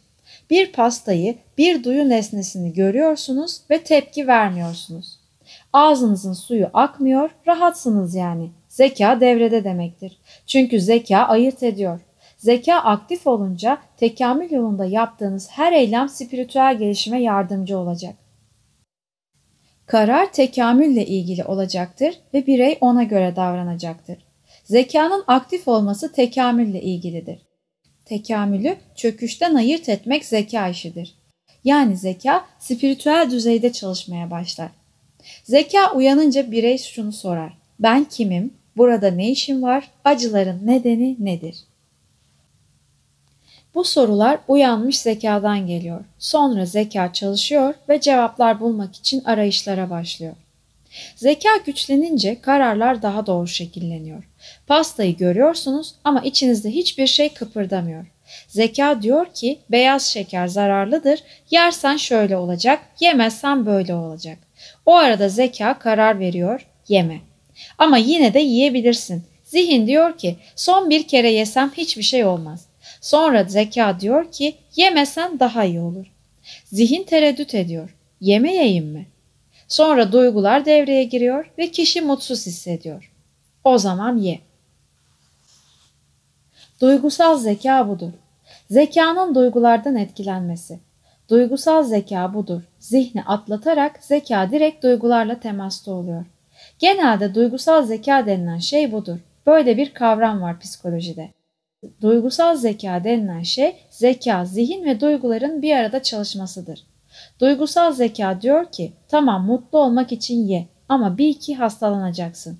Bir pastayı, bir duyu nesnesini görüyorsunuz ve tepki vermiyorsunuz. Ağzınızın suyu akmıyor, rahatsınız yani. Zeka devrede demektir. Çünkü zeka ayırt ediyor. Zeka aktif olunca tekamül yolunda yaptığınız her eylem spiritüel gelişime yardımcı olacak. Karar tekamülle ilgili olacaktır ve birey ona göre davranacaktır. Zekanın aktif olması tekamülle ilgilidir. Tekamülü çöküşten ayırt etmek zeka işidir. Yani zeka spiritüel düzeyde çalışmaya başlar. Zeka uyanınca birey şunu sorar. Ben kimim? Burada ne işim var? Acıların nedeni nedir? Bu sorular uyanmış zekadan geliyor. Sonra zeka çalışıyor ve cevaplar bulmak için arayışlara başlıyor. Zeka güçlenince kararlar daha doğru şekilleniyor. Pastayı görüyorsunuz ama içinizde hiçbir şey kıpırdamıyor. Zeka diyor ki beyaz şeker zararlıdır, yersen şöyle olacak, yemezsen böyle olacak. O arada zeka karar veriyor, yeme. Ama yine de yiyebilirsin. Zihin diyor ki son bir kere yesem hiçbir şey olmaz. Sonra zeka diyor ki yemesen daha iyi olur. Zihin tereddüt ediyor. Yemeyeyim mi? Sonra duygular devreye giriyor ve kişi mutsuz hissediyor. O zaman ye. Duygusal zeka budur. Zekanın duygulardan etkilenmesi. Duygusal zeka budur. Zihni atlatarak zeka direkt duygularla temasta oluyor. Genelde duygusal zeka denilen şey budur. Böyle bir kavram var psikolojide. Duygusal zeka denilen şey zeka, zihin ve duyguların bir arada çalışmasıdır. Duygusal zeka diyor ki tamam mutlu olmak için ye ama bil ki hastalanacaksın.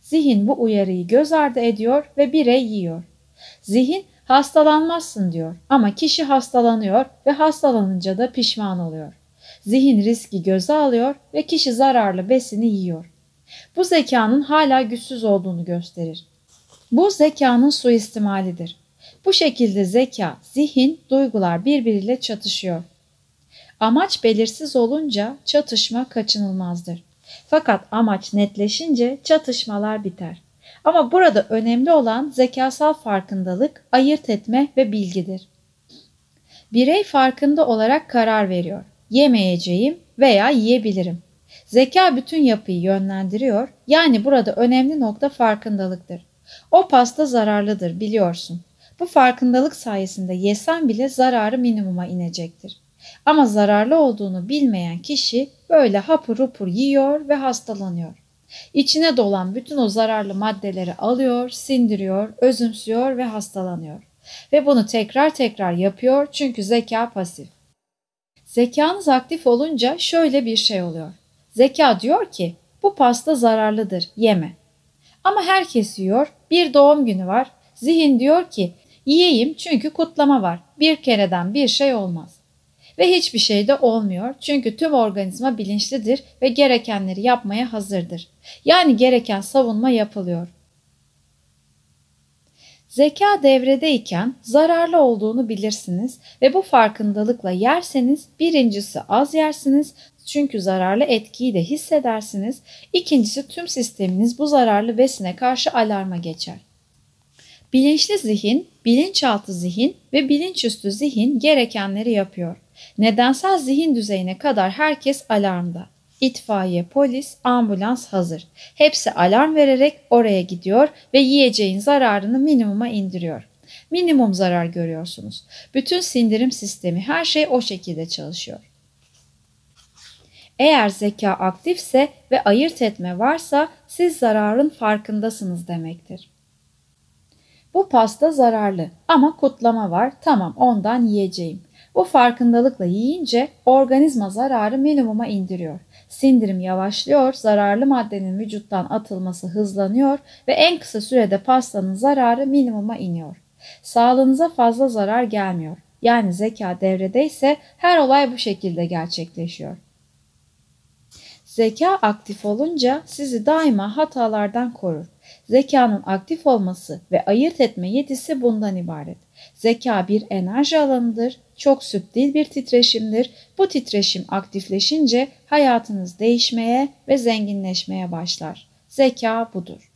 Zihin bu uyarıyı göz ardı ediyor ve birey yiyor. Zihin hastalanmazsın diyor ama kişi hastalanıyor ve hastalanınca da pişman oluyor. Zihin riski göze alıyor ve kişi zararlı besini yiyor. Bu zekanın hala güçsüz olduğunu gösterir. Bu zekanın suistimalidir. Bu şekilde zeka, zihin, duygular birbiriyle çatışıyor. Amaç belirsiz olunca çatışma kaçınılmazdır. Fakat amaç netleşince çatışmalar biter. Ama burada önemli olan zekasal farkındalık, ayırt etme ve bilgidir. Birey farkında olarak karar veriyor. Yemeyeceğim veya yiyebilirim. Zeka bütün yapıyı yönlendiriyor. Yani burada önemli nokta farkındalıktır. O pasta zararlıdır biliyorsun. Bu farkındalık sayesinde yesen bile zararı minimuma inecektir. Ama zararlı olduğunu bilmeyen kişi böyle hapur hupur yiyor ve hastalanıyor. İçine dolan bütün o zararlı maddeleri alıyor, sindiriyor, özümsüyor ve hastalanıyor. Ve bunu tekrar tekrar yapıyor çünkü zeka pasif. Zekanız aktif olunca şöyle bir şey oluyor. Zeka diyor ki bu pasta zararlıdır, yeme. Ama herkes yiyor, bir doğum günü var. Zihin diyor ki yiyeyim çünkü kutlama var. Bir kereden bir şey olmaz. Ve hiçbir şey de olmuyor çünkü tüm organizma bilinçlidir ve gerekenleri yapmaya hazırdır. Yani gereken savunma yapılıyor. Zeka devredeyken zararlı olduğunu bilirsiniz ve bu farkındalıkla yerseniz birincisi az yersiniz, çünkü zararlı etkiyi de hissedersiniz. İkincisi tüm sisteminiz bu zararlı besine karşı alarma geçer. Bilinçli zihin, bilinçaltı zihin ve bilinçüstü zihin gerekenleri yapıyor. Nedensel zihin düzeyine kadar herkes alarmda. İtfaiye, polis, ambulans hazır. Hepsi alarm vererek oraya gidiyor ve yiyeceğin zararını minimuma indiriyor. Minimum zarar görüyorsunuz. Bütün sindirim sistemi her şey o şekilde çalışıyor. Eğer zeka aktifse ve ayırt etme varsa siz zararın farkındasınız demektir. Bu pasta zararlı ama kutlama var tamam ondan yiyeceğim. Bu farkındalıkla yiyince organizma zararı minimuma indiriyor. Sindirim yavaşlıyor, zararlı maddenin vücuttan atılması hızlanıyor ve en kısa sürede pastanın zararı minimuma iniyor. Sağlığınıza fazla zarar gelmiyor. Yani zeka devredeyse her olay bu şekilde gerçekleşiyor. Zeka aktif olunca sizi daima hatalardan korur. Zekanın aktif olması ve ayırt etme yetisi bundan ibaret. Zeka bir enerji alanıdır, çok sübtil bir titreşimdir. Bu titreşim aktifleşince hayatınız değişmeye ve zenginleşmeye başlar. Zeka budur.